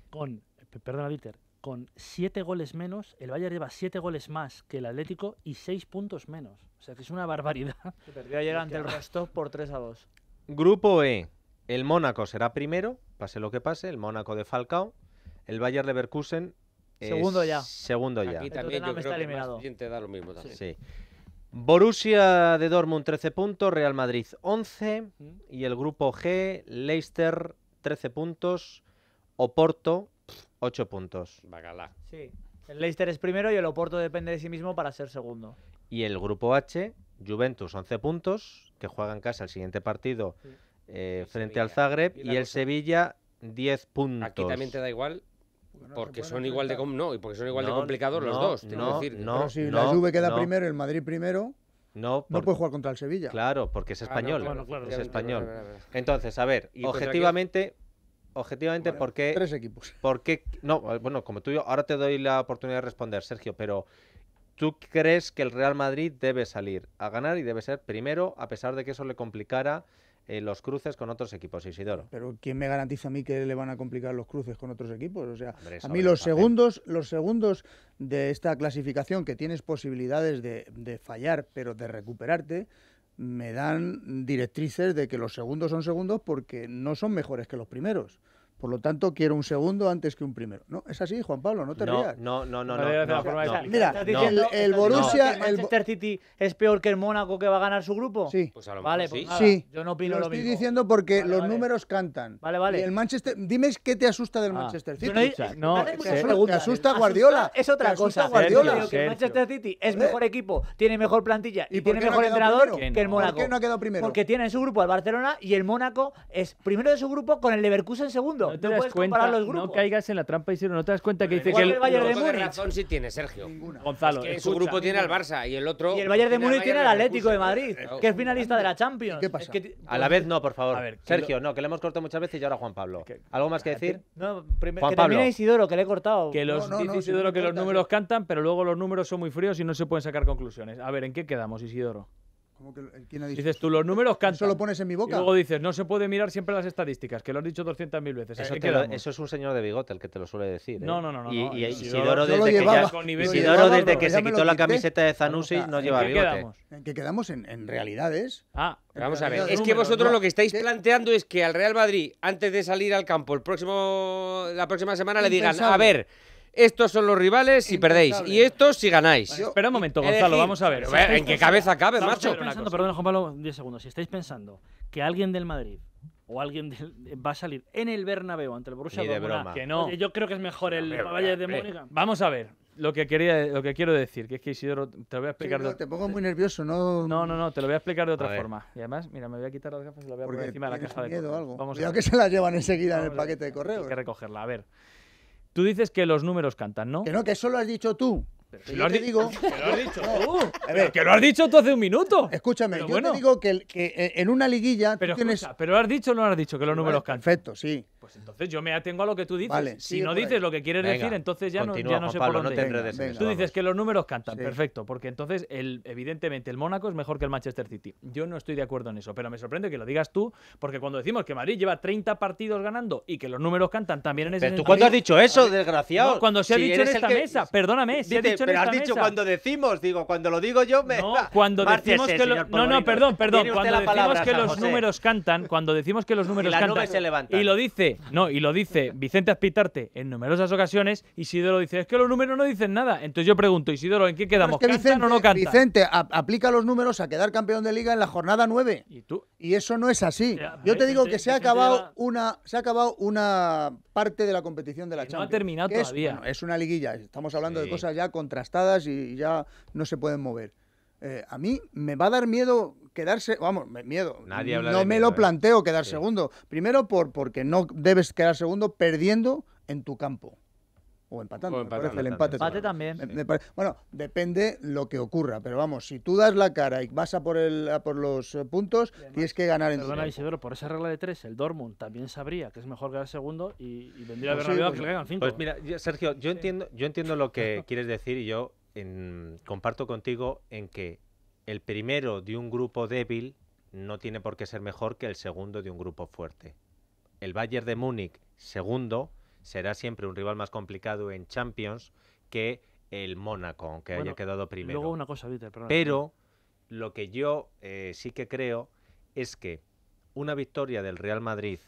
Con, perdona Víctor, con 7 goles menos, el Bayern lleva 7 goles más que el Atlético y 6 puntos menos. O sea que es una barbaridad. *laughs* Se perdió ayer ante el Rostov por 3 a 2. Grupo E, el Mónaco será primero, pase lo que pase, el Mónaco de Falcao, el Bayern de Berkusen Segundo ya. Segundo ya. Aquí también yo creo da lo mismo también. Borussia de Dortmund 13 puntos, Real Madrid 11 mm. y el grupo G, Leicester 13 puntos, Oporto 8 puntos. Bacala. Sí. El Leicester es primero y el Oporto depende de sí mismo para ser segundo. Y el grupo H, Juventus 11 puntos, que juega en casa el siguiente partido eh, frente al Zagreb y, y el Sevilla 10 puntos. Aquí también te da igual porque, son igual de y porque son igual de complicados los dos. que decir. Pero si la Juve queda primero, el Madrid primero. No, no puede jugar contra el Sevilla. Claro, porque es ah, español. es español. Entonces, a ver, ¿Y objetivamente, objetivamente, ¿por qué? Tres equipos. *laughs* ¿Por No, bueno, como tú, yo, ahora te doy la oportunidad de responder, Sergio, pero ¿tú crees que el Real Madrid debe salir a ganar y debe ser primero, a pesar de que eso le complicara eh, los cruces con otros equipos, Isidoro. Pero ¿quién me garantiza a mí que le van a complicar los cruces con otros equipos? O sea, a mí los segundos, los segundos de esta clasificación que tienes posibilidades de fallar, pero de recuperarte, me dan directrices de que los segundos son segundos porque no son mejores que los primeros. Por lo tanto, quiero un segundo antes que un primero. ¿No? ¿Es así, Juan Pablo? No te rías. No, no, no. no, Mira, el, Borussia... el Manchester City es peor que el Mónaco que va a ganar su grupo? Sí. Pues a lo mejor pues sí. Yo no opino lo, lo estoy diciendo porque los números cantan. Vale, vale. Y el Manchester... Dime qué te asusta del ah. Manchester City. No, pues te asusta Guardiola. Es otra cosa. Guardiola. El Manchester City es eh. mejor equipo, tiene mejor plantilla y tiene mejor entrenador que el Mónaco. ¿Por qué no ha quedado primero? Porque tiene en su grupo al Barcelona y el Mónaco es primero de su grupo con el Leverkusen segundo no te das cuenta, No caigas en la trampa y si no te das cuenta que dice que el, Bayern de Múnich. razón tiene Sergio. Gonzalo, su grupo tiene al Barça y el otro. Y el Bayern de Múnich tiene al Atlético de Madrid, que es finalista de la Champions. ¿Qué pasa? A la vez no, por favor. A ver, Sergio, no, que le hemos cortado muchas veces y ahora Juan Pablo. ¿Algo más que decir? No, primero que Isidoro, que le he cortado. Que Isidoro que los números cantan, pero luego los números son muy fríos y no se pueden sacar conclusiones. A ver, ¿en qué quedamos, Isidoro? ¿quién ha dicho? Dices tú, los números cantan. Eso pones en mi boca. Y luego dices, no se puede mirar siempre las estadísticas, que lo has dicho 200.000 veces. Eh, eh, eso, es un señor de bigote el que te lo suele decir. ¿eh? No, no, no. y, desde que, se quitó la camiseta de Zanussi, no lleva bigote. Quedamos? ¿En quedamos? En, realidades. Ah, vamos a ver. Es que vosotros lo que estáis planteando es que al Real Madrid, antes de salir al campo el próximo, la próxima semana, le digan, a ver estos son los rivales si perdéis. Y estos si ganáis. espera un momento, Gonzalo, vamos a ver. ¿En qué cabeza cabe, macho? Pensando, perdón, Juan Pablo, 10 segundos. Si estáis pensando que alguien del Madrid o alguien va a salir en el Bernabéu ante el Borussia Dortmund. Que no. Yo creo que es mejor el no, de Mónica. Vamos a ver. Lo que, quería, lo que quiero decir, que es que Isidoro, te lo voy a explicar. de, te pongo muy nervioso, ¿no? No, no, no, te lo voy a explicar de otra forma. Y además, mira, me voy a quitar las gafas y lo voy a poner encima de la caja de. correo. algo. Vamos que se la llevan enseguida en el paquete de correo. Hay que recogerla, a ver. Tú dices que los números cantan, ¿no? Que no, que eso lo has dicho tú digo. *laughs* Que lo has dicho tú. lo has dicho tú hace un minuto. Escúchame, yo te digo que, eh, en una liguilla. Pero, pero has dicho o no has dicho, que los números cantan. Perfecto, sí. Pues entonces yo me atengo a lo que tú dices. si no dices lo que quieres decir, entonces ya no, ya no sé por dónde. tú dices que los números cantan, perfecto, porque entonces el, evidentemente el Mónaco es mejor que el Manchester City. Yo no estoy de acuerdo en eso, pero me sorprende que lo digas tú, porque cuando decimos que Madrid lleva 30 partidos ganando y que los números cantan también en ese tú cuándo has dicho eso, desgraciado? cuando se ha dicho en esta mesa, perdóname, dicho pero has dicho cuando decimos, digo, cuando lo digo yo me... *laughs* cuando decimos que No, perdón, perdón. Cuando decimos que los números cantan, cuando decimos que los números cantan... Y lo dice, no, y lo dice Vicente Aspitarte en numerosas ocasiones, Isidoro dice, es que los números no dicen nada. Entonces yo pregunto, Isidoro, ¿en qué quedamos? Vicente, o no cantan? Vicente, aplica los números a quedar campeón de liga en la jornada 9. Y tú... Y eso no es así. yo te digo que se ha acabado una... Se ha acabado una parte de la competición de la Champions. No ha terminado todavía. Es, una liguilla. Estamos hablando de cosas ya contra y ya no se pueden mover. Eh, a mí me va a dar miedo quedarse, vamos, miedo. no me lo ¿eh? planteo quedar segundo. Primero por, porque no debes quedar segundo perdiendo en tu campo o empatando. el empate, también. bueno, depende lo que ocurra, pero vamos, si tú das la cara y vas a por, por los eh, puntos, tienes que ganar en Perdona, Isidoro, por esa regla de tres, el Dortmund también sabría que es mejor el segundo y, vendría pues a Bernabéu pues que le cinco. Pues mira, Sergio, yo, entiendo, yo entiendo lo que *laughs* quieres decir y yo comparto contigo en que el primero de un grupo débil no tiene por qué ser mejor que el segundo de un grupo fuerte. El Bayern de Múnich, segundo, será siempre un rival más complicado en Champions que el Mónaco, aunque haya quedado primero. Pero lo que yo eh, sí que creo es que una victoria del Real Madrid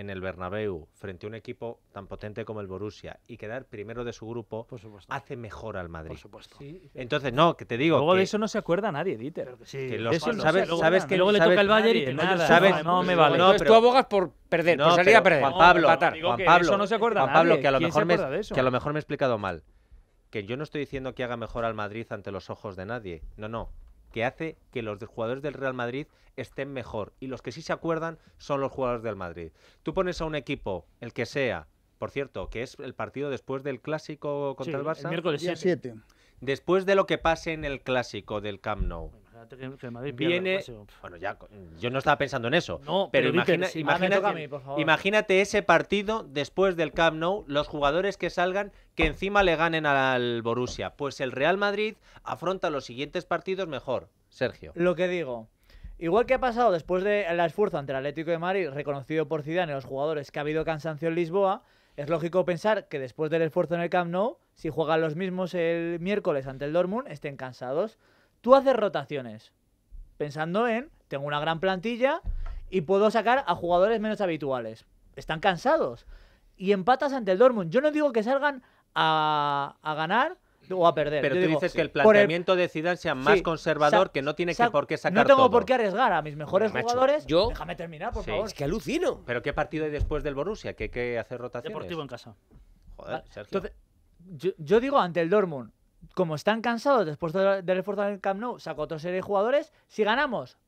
en el Bernabéu frente a un equipo tan potente como el Borussia y quedar primero de su grupo hace mejor al Madrid. Por supuesto. Entonces, no, que te digo. Luego de eso no se acuerda nadie, Dieter. Sí. sabes, luego, que luego le toca el Bayern y nada. no me vale. pero, tú abogas por perder, no, por a perder. Juan Pablo, Juan Pablo, eso no se acuerda Pablo, que a lo que a lo mejor me he explicado mal. Que yo no estoy diciendo que haga mejor al Madrid ante los ojos de nadie. No, no que hace que los jugadores del Real Madrid estén mejor. Y los que sí se acuerdan son los jugadores del Madrid. Tú pones a un equipo, el que sea, por cierto, que es el partido después del clásico contra el Barça. miércoles 7. Después de lo que pase en el clásico del Camp Nou, pues, bueno, ya, yo no estaba pensando en eso. pero, imagínate, ese partido después del Camp Nou, los jugadores que salgan que encima le ganen al Borussia. Pues el Real Madrid afronta los siguientes partidos mejor, Sergio. Lo que digo. Igual que ha pasado después del esfuerzo ante el Atlético de Madrid, reconocido por Zidane y los jugadores que ha habido cansancio en Lisboa, es lógico pensar que después del esfuerzo en el Camp Nou, si juegan los mismos el miércoles ante el Dortmund, estén cansados. Tú haces rotaciones pensando en, tengo una gran plantilla y puedo sacar a jugadores menos habituales. Están cansados. Y empatas ante el Dortmund. Yo no digo que salgan a, ganar o a perder. Pero tú dices que el planteamiento de Zidane sea más conservador, que no tiene que por qué sacar No tengo por qué arriesgar a mis mejores jugadores. Déjame terminar, por favor. Es que alucino. ¿Pero qué partido hay después del Borussia? Que hay que hacer rotaciones. Deportivo en casa. Joder, Sergio. Entonces, yo, yo, digo ante el Dortmund, como están cansados después de, esfuerzo reforzar el Camp Nou, sacó otra serie de jugadores. Si ganamos,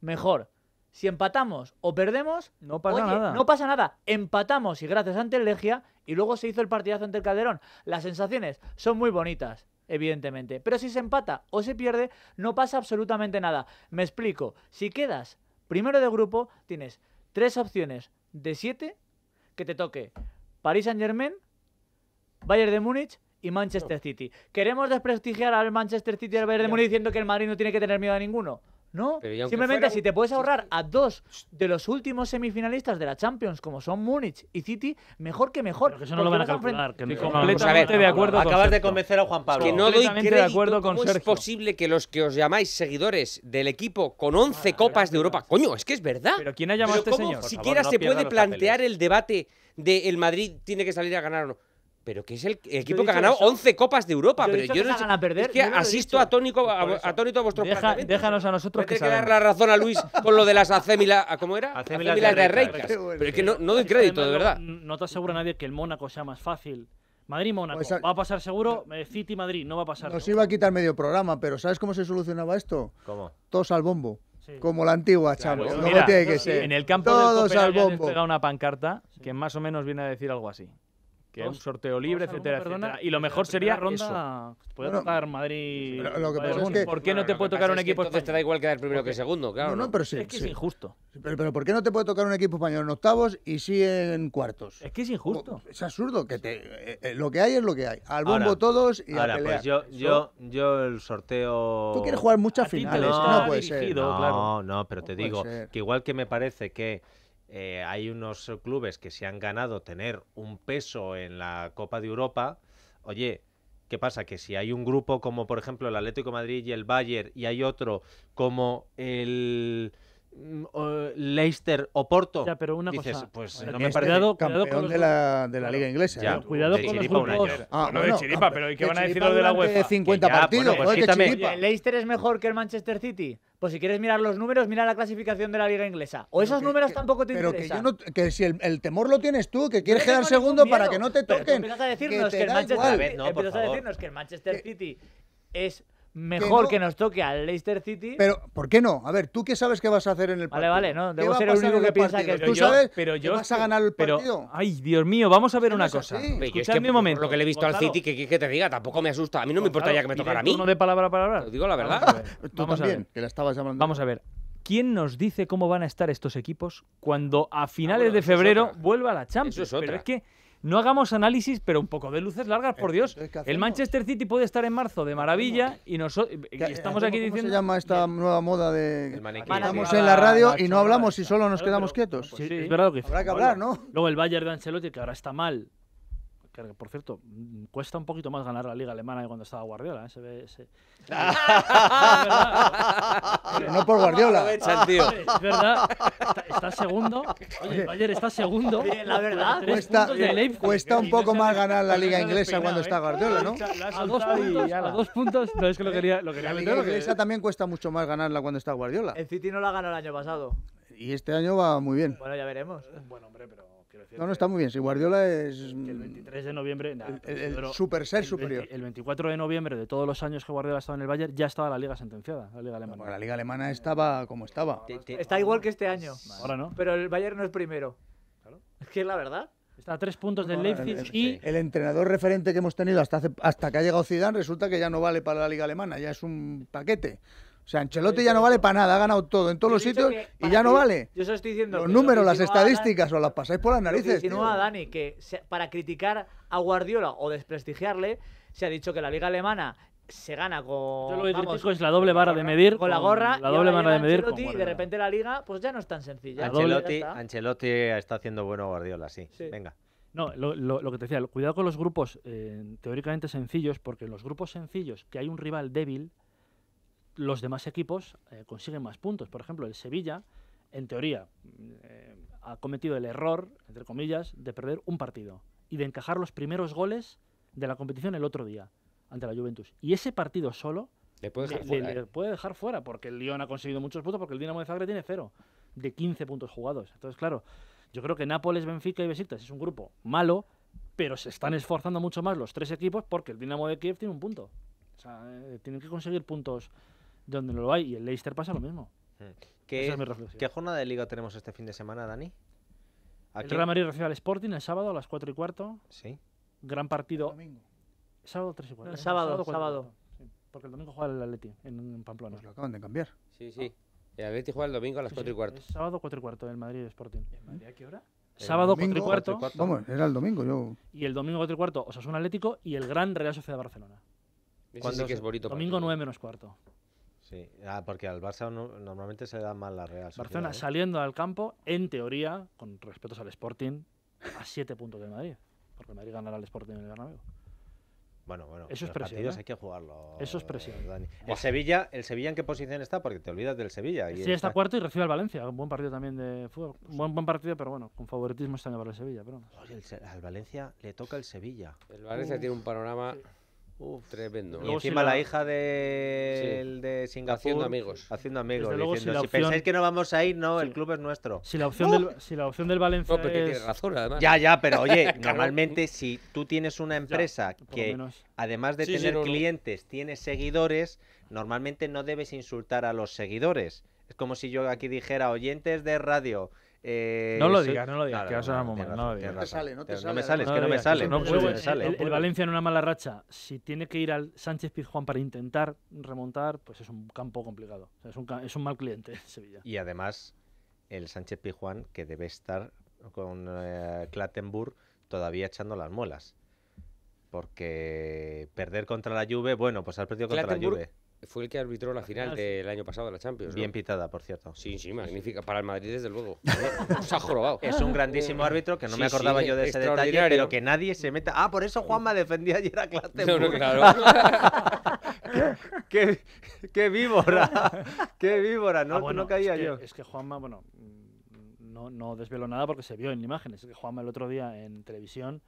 mejor. Si empatamos o perdemos, no pasa nada. No pasa nada. Empatamos y gracias ante el Legia y luego se hizo el partidazo ante el Calderón. Las sensaciones son muy bonitas, evidentemente. Pero si se empata o se pierde, no pasa absolutamente nada. Me explico. Si quedas primero de grupo, tienes tres opciones de siete que te toque París Saint Germain, Bayern de Múnich y Manchester City. ¿Queremos desprestigiar al Manchester City al Bayern de Múnich diciendo que el Madrid no tiene que tener miedo a ninguno? No, simplemente si te puedes ahorrar a dos de los últimos semifinalistas de la Champions, como son Múnich y City, mejor que mejor. eso no lo van a calcular. de Acabas de convencer a Juan Pablo. Que no doy crédito. De acuerdo con ¿Cómo es posible que los que os llamáis seguidores del equipo con 11 copas de Europa, coño, es que es verdad. Pero quién ha llamado a este señor? Siquiera se puede plantear el debate de el Madrid tiene que salir a ganar o no pero que es el equipo que ha ganado 11 Copas de Europa. pero yo no A perder, es que asisto a, atónito a vuestro Deja, Déjanos a nosotros que, que dar la razón a Luis con lo de las acémilas. ¿Cómo era? Acémilas, de, Pero es que no, doy crédito, de verdad. No, te asegura nadie que el Mónaco sea más fácil. Madrid-Mónaco. Pues va a pasar seguro. Eh, City-Madrid no va a pasar. Nos iba a quitar medio programa, pero ¿sabes cómo se solucionaba esto? ¿Cómo? Todos al bombo. Como la antigua, claro. No pues tiene que ser. En el campo Todos al bombo. una pancarta que más o menos viene a decir algo así que un sorteo libre, etcétera, etcétera. Y lo eh, mejor sería ronda. Eso. Puede tocar Madrid. Lo, que es que, ¿Por qué no, te puede tocar un equipo español? Te da igual quedar primero que segundo, claro. No, no, pero sí, es que es injusto. Pero, pero, ¿por qué no te puede tocar un equipo español en octavos y sí en cuartos? Es que es injusto. Oh, es absurdo. que te, eh, eh, Lo que hay es lo que hay. Al bombo todos y ahora, a pues pelear. Pues yo, yo, yo el sorteo. Tú quieres jugar muchas finales. No, no, pero te digo que igual que me parece que. Eh, hay unos clubes que se han ganado tener un peso en la Copa de Europa. Oye, ¿qué pasa? Que si hay un grupo como por ejemplo el Atlético de Madrid y el Bayern y hay otro como el... Mm, Leicester o Porto. Ya, pero una cosa. Pues no me parece cuidado, campeón de, la, de la liga inglesa. ¿eh? Cuidado con los grupos. Ah, no, de Chiripa, ah, pero ¿y qué van a decir los de la UEFA? 50 partidos, pues ¿El Leicester es mejor que el Manchester City? Pues si quieres mirar los números, mira la clasificación de la liga inglesa. O esos números tampoco te interesan. Pero que, si el, temor lo tienes tú, que quieres quedar segundo para que no te toquen. empiezas a decirnos que el Manchester City es mejor que, nos toque al Leicester City. Pero, ¿por qué no? A ver, ¿tú qué sabes que vas a hacer en el partido? Vale, vale, no, debo ser el único que piensa que... ¿Tú yo, sabes pero yo vas a ganar el partido? ay, Dios mío, vamos a ver una cosa. es que, momento. lo que le he visto pues al City, que, que te diga, tampoco me asusta. A mí no me pues importaría que me tocara a mí. ¿No de palabra a palabra? Te digo la verdad. Vamos a ver. Tú vamos también, a ver. que la estabas llamando. Vamos a ver. ¿Quién nos dice cómo van a estar estos equipos cuando a ah, finales de febrero vuelva a la Champions? Eso es Pero es que no hagamos análisis, pero un poco de luces largas, por eh, Dios. el Manchester City puede estar en marzo de maravilla y, nosotros eh, eh, estamos aquí diciendo... ¿Cómo se llama esta nueva moda de... Estamos en la radio y no hablamos y solo nos quedamos quietos. Pues sí, es verdad que... Habrá que hablar, ¿no? Luego el Bayern de Ancelotti, que ahora está mal, por cierto, mm, cuesta un poquito más ganar la liga alemana que cuando estaba Guardiola. ¿eh? *laughs* no por Guardiola. Es verdad. Está, segundo. Oye, está segundo. la verdad. Eh, cuesta, un poco más ganar la liga inglesa cuando ¿eh? está Guardiola, ¿no? A dos puntos. A dos puntos. es que lo quería, lo quería inglesa también cuesta mucho más ganarla cuando está Guardiola. El City no la ganó el año pasado. Y este año va muy bien. Bueno, ya veremos. Bueno, hombre, pero no, no, está muy bien. Si Guardiola es. El 23 mm, de noviembre. el, super ser superior. El, 24 de noviembre de todos los años que Guardiola ha estado en el Bayern, ya estaba la liga sentenciada, la liga alemana. la liga alemana estaba como estaba. está igual que este año. Ahora no. Pero el Bayern no es primero. Claro. Es que es la verdad. Está a tres puntos del Leipzig el, y... El entrenador referente que hemos tenido hasta, hasta que ha llegado Zidane resulta que ya no vale para la Liga Alemana, ya es un paquete. O sea, Ancelotti ya no vale para nada, ha ganado todo en todos los sitios y ya no vale. Yo solo estoy diciendo. Los números, las estadísticas, o las pasáis por las narices. Lo a Dani que para criticar a Guardiola o desprestigiarle, se ha dicho que la Liga Alemana se gana con. Yo lo es la doble barra de medir. Con, la gorra. La doble de medir. y de repente la liga, pues ya no es tan sencilla. Ancelotti, está. haciendo bueno Guardiola, sí. Venga. No, lo, que te decía, cuidado con los grupos eh, teóricamente sencillos, porque en los grupos sencillos que hay un rival débil, los demás equipos eh, consiguen más puntos. Por ejemplo, el Sevilla, en teoría, eh, ha cometido el error, entre comillas, de perder un partido y de encajar los primeros goles de la competición el otro día ante la Juventus. Y ese partido solo le puede ¿eh? dejar, fuera, porque el Lyon ha conseguido muchos puntos, porque el Dinamo de Zagreb tiene cero de 15 puntos jugados. Entonces, claro, yo creo que Nápoles, Benfica y Besiktas es un grupo malo, pero se están esforzando mucho más los tres equipos porque el Dinamo de Kiev tiene un punto. O sea, tienen que conseguir puntos donde no lo hay. Y el Leicester pasa lo mismo. Hmm. ¿Qué, ¿Qué jornada de liga tenemos este fin de semana, Dani? El Real Madrid recibe al Sporting el sábado a las 4 y cuarto. Sí. Gran partido. Domingo. Sábado 3 y cuarto. el sábado, sábado. porque el domingo juega el Atleti en, Pamplona. Pues lo acaban de cambiar. Sí, sí. El Atleti juega el domingo a las 4 y cuarto. sábado 4 y cuarto, el Madrid Sporting. ¿Y el Madrid a qué hora? Sábado domingo, 4 y cuarto. Vamos, era el domingo yo. Y el domingo 4 y cuarto, o sea, es un Atlético y el Gran Real Sociedad Barcelona. ¿Cuándo sí que es bonito. Domingo 9 menos cuarto. Sí, ah, porque al Barça normalmente se le da mal la Real Barcelona ¿eh? saliendo al campo, en teoría, con respetos al Sporting, a siete puntos de Madrid. Porque Madrid ganará al Sporting en el Bernabéu. Bueno, bueno, Eso es partidos ¿eh? hay que jugarlo. Eso es presión. El Sevilla, ¿El Sevilla en qué posición está? Porque te olvidas del Sevilla. Y sí, está... cuarto y recibe al Valencia. Un buen partido también de fútbol. Un Buen, buen partido, pero bueno, con favoritismo está en el Sevilla. Pero Oye, al Valencia le toca el Sevilla. El Valencia tiene un panorama... Uf, Tremendo. Y encima la... hija de, de Singapur. Haciendo amigos. Haciendo amigos. diciendo, si, pensáis que no vamos a ir, no, el club es nuestro. Si la opción, del, si la opción del Valencia. es... Ya, ya, pero oye, *laughs* normalmente si tú tienes una empresa que, además de tener clientes, Tienes tiene seguidores, normalmente no debes insultar a los seguidores. Es como si yo aquí dijera, oyentes de radio. Eh, no lo digas, no lo digas, que a No, te sale, no te sale. No me sale, es que no me sale. El, Valencia en una mala racha, si tiene que ir al Sánchez Pizjuán para intentar remontar, pues es un campo complicado. es, un, mal cliente *laughs* Sevilla. Y además, el Sánchez Pizjuán, que debe estar con Klattenburg eh, todavía echando las muelas. Porque perder contra la Juve, bueno, pues has perdido contra la Juve fue el que arbitró la final ah, del año pasado de la Champions. Bien pitada, por cierto. Sí, sí, magnífica. Para el Madrid, desde luego. *laughs* Se ha jorobado. Es un grandísimo eh, árbitro que no me acordaba yo de ese detalle, pero que nadie se meta. Ah, por eso Juanma defendía ayer a clase. claro. *laughs* qué, víbora. Qué víbora. No, ah, caía yo. Es que Juanma, bueno, no, no nada porque se vio en imágenes. Es que Juanma el otro día en televisión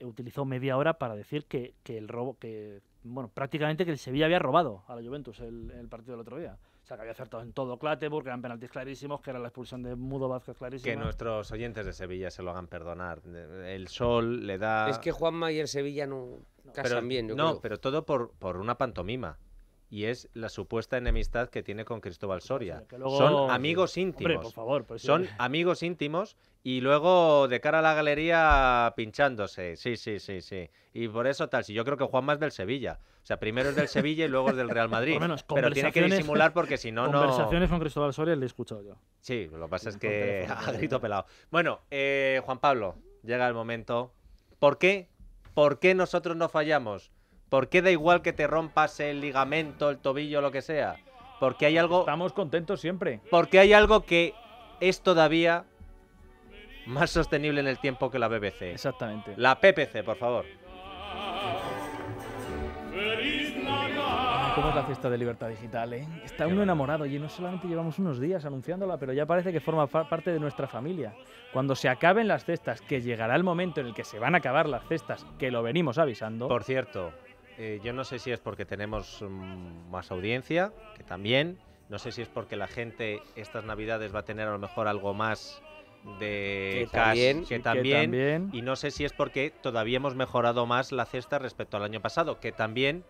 utilizó media hora para decir que, que el robo, que bueno, prácticamente que el Sevilla había robado a la Juventus el, partido del otro día. O sea, que había acertado en todo Clateburg, que eran penaltis clarísimos, que era la expulsión de Mudo Vázquez clarísima. Que nuestros oyentes de Sevilla se lo hagan perdonar. El sol le da... Es que Juanma y el Sevilla no casan bien, No, pero todo por, por una pantomima y es la supuesta enemistad que tiene con Cristóbal Soria. Son amigos íntimos. Pues Son amigos íntimos y luego de cara a la galería pinchándose. Sí, sí, sí, sí. Y por eso tal, si yo creo que Juan más del Sevilla. O sea, primero es del Sevilla y luego es del Real *laughs* Madrid. Pero tiene que disimular porque si no, no. Conversaciones con Cristóbal Soria le he escuchado yo. Sí, lo que pasa es que ha *laughs* grito pelado. Bueno, eh, Juan Pablo, llega el momento. ¿Por qué? ¿Por qué nosotros no fallamos? ¿Por qué da igual que te rompas el ligamento, el tobillo, lo que sea? Porque hay algo... Estamos contentos siempre. Porque hay algo que es todavía más sostenible en el tiempo que la BBC. Exactamente. La PPC, por favor. ¿Cómo es la fiesta de Libertad Digital, eh? Está uno enamorado y no solamente llevamos unos días anunciándola, pero ya parece que forma parte de nuestra familia. Cuando se acaben las cestas, que llegará el momento en el que se van a acabar las cestas, que lo venimos avisando. Por cierto, eh, yo no sé si es porque tenemos mm, más audiencia, que también, no sé si es porque la gente estas navidades va a tener a lo mejor algo más de que cash, que, también, y no sé si es porque todavía hemos mejorado más la cesta respecto al año pasado, que también,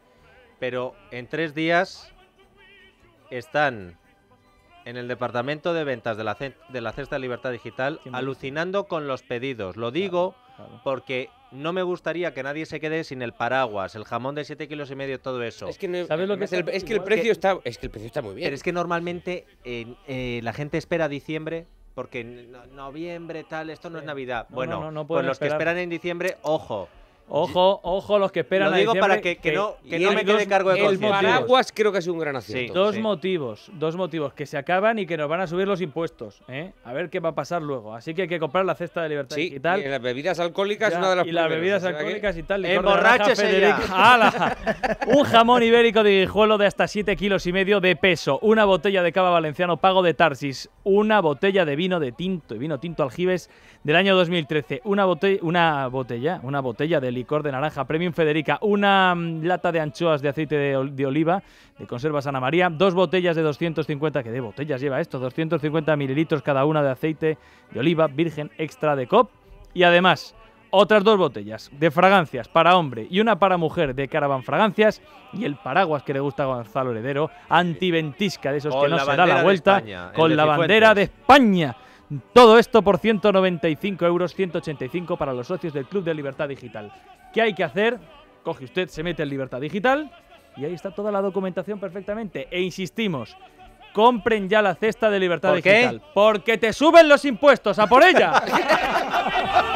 pero en tres días están en el departamento de ventas de la, Cesta de Libertad Digital alucinando con los pedidos. Lo digo porque no me gustaría que nadie se quede sin el paraguas, el jamón de 7 kilos y medio, todo eso. Es que, el, precio está, precio está muy bien. Pero es que normalmente eh, la gente espera diciembre porque en noviembre, tal, esto no es Navidad. bueno, los que esperan en diciembre, ojo, Ojo, ojo los que esperan Lo digo para que, que, no, me dos, quede cargo de El paraguas creo que es un gran acierto. dos motivos, dos motivos, que se acaban y que nos van a subir los impuestos. ¿eh? A ver qué va a pasar luego. Así que hay que comprar la cesta de libertad sí, y las bebidas alcohólicas es una de las Y las bebidas alcohólicas y tal. Emborracho ¡Hala! Un jamón ibérico de guijuelo de hasta 7 kilos y medio de peso. Una botella de cava valenciano pago de Tarsis. Una botella de vino de tinto y vino tinto aljibes del año 2013. Una botella, una botella, una botella de licor de naranja Premium Federica, una mm, lata de anchoas de aceite de, oliva de conserva santa María, dos botellas de 250, que de botellas lleva esto, 250 mililitros cada una de aceite de oliva virgen extra de COP y además otras dos botellas de fragancias para hombre y una para mujer de Caravan Fragancias y el paraguas que le gusta a Gonzalo Heredero, antiventisca de esos que no se da la vuelta, con la bandera de España. Todo esto por 195 euros, 185 para los socios del Club de Libertad Digital. ¿Qué hay que hacer? Coge usted, se mete en Libertad Digital y ahí está toda la documentación perfectamente. E insistimos, compren ya la cesta de Libertad Digital. Porque te suben los impuestos, a por ella. *laughs*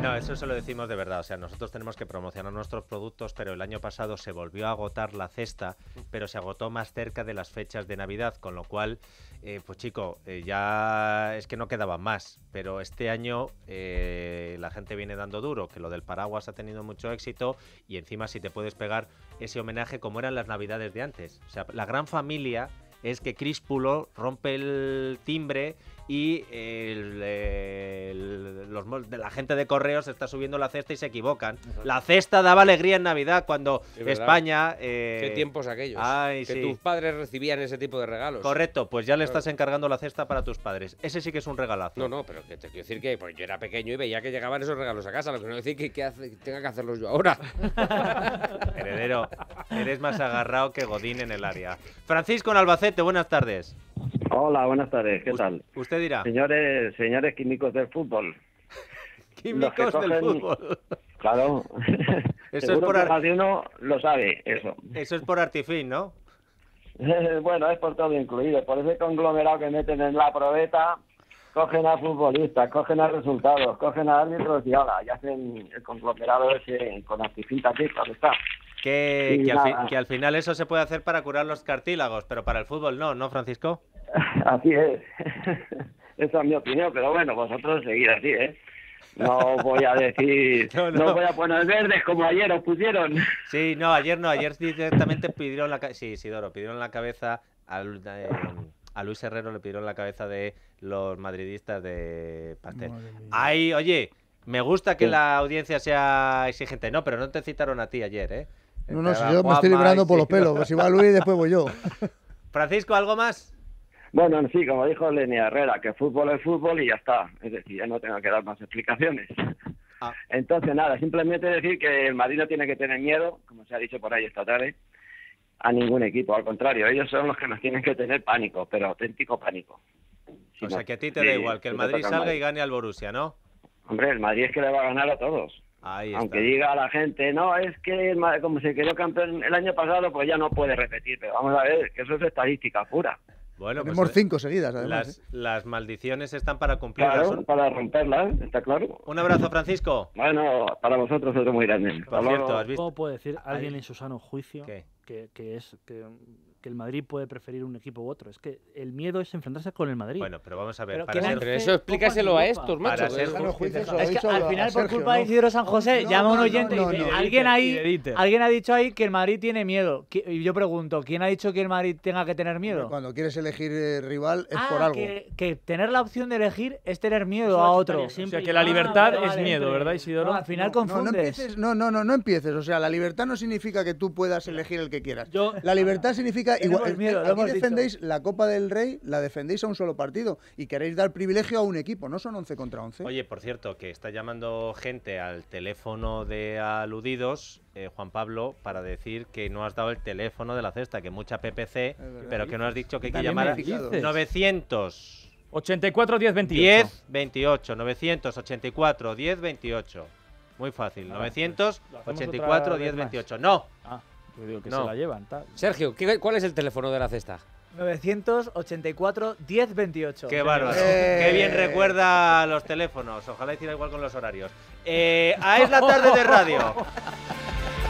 No, eso se lo decimos de verdad. O sea, nosotros tenemos que promocionar nuestros productos, pero el año pasado se volvió a agotar la cesta, pero se agotó más cerca de las fechas de Navidad, con lo cual, eh, pues chico, eh, ya es que no quedaba más. Pero este año eh, la gente viene dando duro, que lo del paraguas ha tenido mucho éxito y encima si te puedes pegar ese homenaje como eran las Navidades de antes. O sea, la gran familia es que Cris rompe el timbre y el, la gente de correos está subiendo la cesta y se equivocan. La cesta daba alegría en Navidad cuando España... Eh, ¿Qué tiempos aquellos? que tus padres recibían ese tipo de regalos. Correcto, pues ya le estás encargando la cesta para tus padres. Ese sí que es un regalazo. No, no, pero te quiero decir que pues, yo era pequeño y veía que llegaban esos regalos a casa, lo que no decir que, tenga que hacerlos yo ahora. *laughs* Heredero, eres más agarrado que Godín en el área. Francisco en Albacete, buenas tardes. Hola, buenas tardes, ¿qué tal? Usted dirá. Señores, señores químicos del fútbol. *laughs* químicos del fútbol. Claro. *laughs* *laughs* Eso es por uno lo sabe, eso. Eso es por artifín, ¿no? bueno, es por todo incluido. Por ese conglomerado que meten en la probeta, cogen a futbolistas, cogen a resultados, cogen a árbitros y ahora ya hacen el conglomerado ese con artifín también, está. Que, que, al final eso se puede hacer para curar los cartílagos, pero para el fútbol no, ¿no, Francisco? *laughs* Así es. *laughs* Esa es mi opinión, pero bueno, vosotros seguid así, ¿eh? No voy a decir, *laughs* no, voy a poner verdes como ayer os pusieron. Sí, no, ayer no, ayer directamente pidieron la, sí, Isidoro, pidieron la cabeza eh, a Luis Herrero le pidieron la cabeza de los madridistas de Pastel. Ay, oye, me gusta que la audiencia sea exigente, no, pero no te citaron a ti ayer, ¿eh? No, no, si yo me estoy librando por los pelos, si va Luis después voy yo. Francisco, ¿algo más? Bueno, en sí, como dijo Lenny Herrera, que fútbol es fútbol y ya está. Es decir, ya no tengo que dar más explicaciones. Ah. *laughs* Entonces, nada, simplemente decir que el Madrid no tiene que tener miedo, como se ha dicho por ahí esta tarde, a ningún equipo. Al contrario, ellos son los que nos tienen que tener pánico, pero auténtico pánico. o sea, que a ti te da igual, que el Madrid salga y gane al Borussia, ¿no? Hombre, el Madrid es que le va a ganar a todos. Aunque diga a la gente, no, es que como se quedó campeón el año pasado, pues ya no puede repetir. Pero vamos a ver, que eso es estadística pura. Bueno, Tenemos pues, cinco seguidas, además. Las, ¿eh? las, maldiciones están para cumplirlas. para romperlas, está claro. Un abrazo, Francisco. Bueno, para vosotros otro muy grande. Por cierto, ¿Cómo puede decir alguien en su sano juicio que, que, es que que el Madrid puede preferir un equipo u otro. Es que el miedo es enfrentarse con el Madrid. Bueno, pero vamos a ver. eso explícaselo a estos, macho. es que al final, por culpa de Isidro San José, llama un oyente y dice, alguien, ahí, alguien ha dicho ahí que el Madrid tiene miedo. Y yo pregunto, ¿quién ha dicho que el Madrid tenga que tener miedo? Cuando quieres elegir rival es por algo. Que, tener la opción de elegir es tener miedo a otro. O sea, que la libertad es miedo, ¿verdad, Isidoro? al final confundes. No, no, no, no empieces. O sea, la libertad no significa que tú puedas elegir el que quieras. La libertad significa defendéis la Copa del Rey, la defendéis a un solo partido y queréis dar privilegio a un equipo, no son 11 contra 11. Oye, por cierto, que está llamando gente al teléfono de aludidos, eh, Juan Pablo, para decir que no has dado el teléfono de la cesta, que mucha PPC, pero que no has dicho que hay que llamar 984 900. 84 10 28. 984 10 28. Muy fácil, 984 10 28. No. Ah. Sergio, ¿qué, ¿cuál es el teléfono de la cesta? 984 1028. Qué bárbaro. Eh. Qué bien recuerda los teléfonos. Ojalá hiciera igual con los horarios. Eh, a ah, es la tarde de radio. *laughs*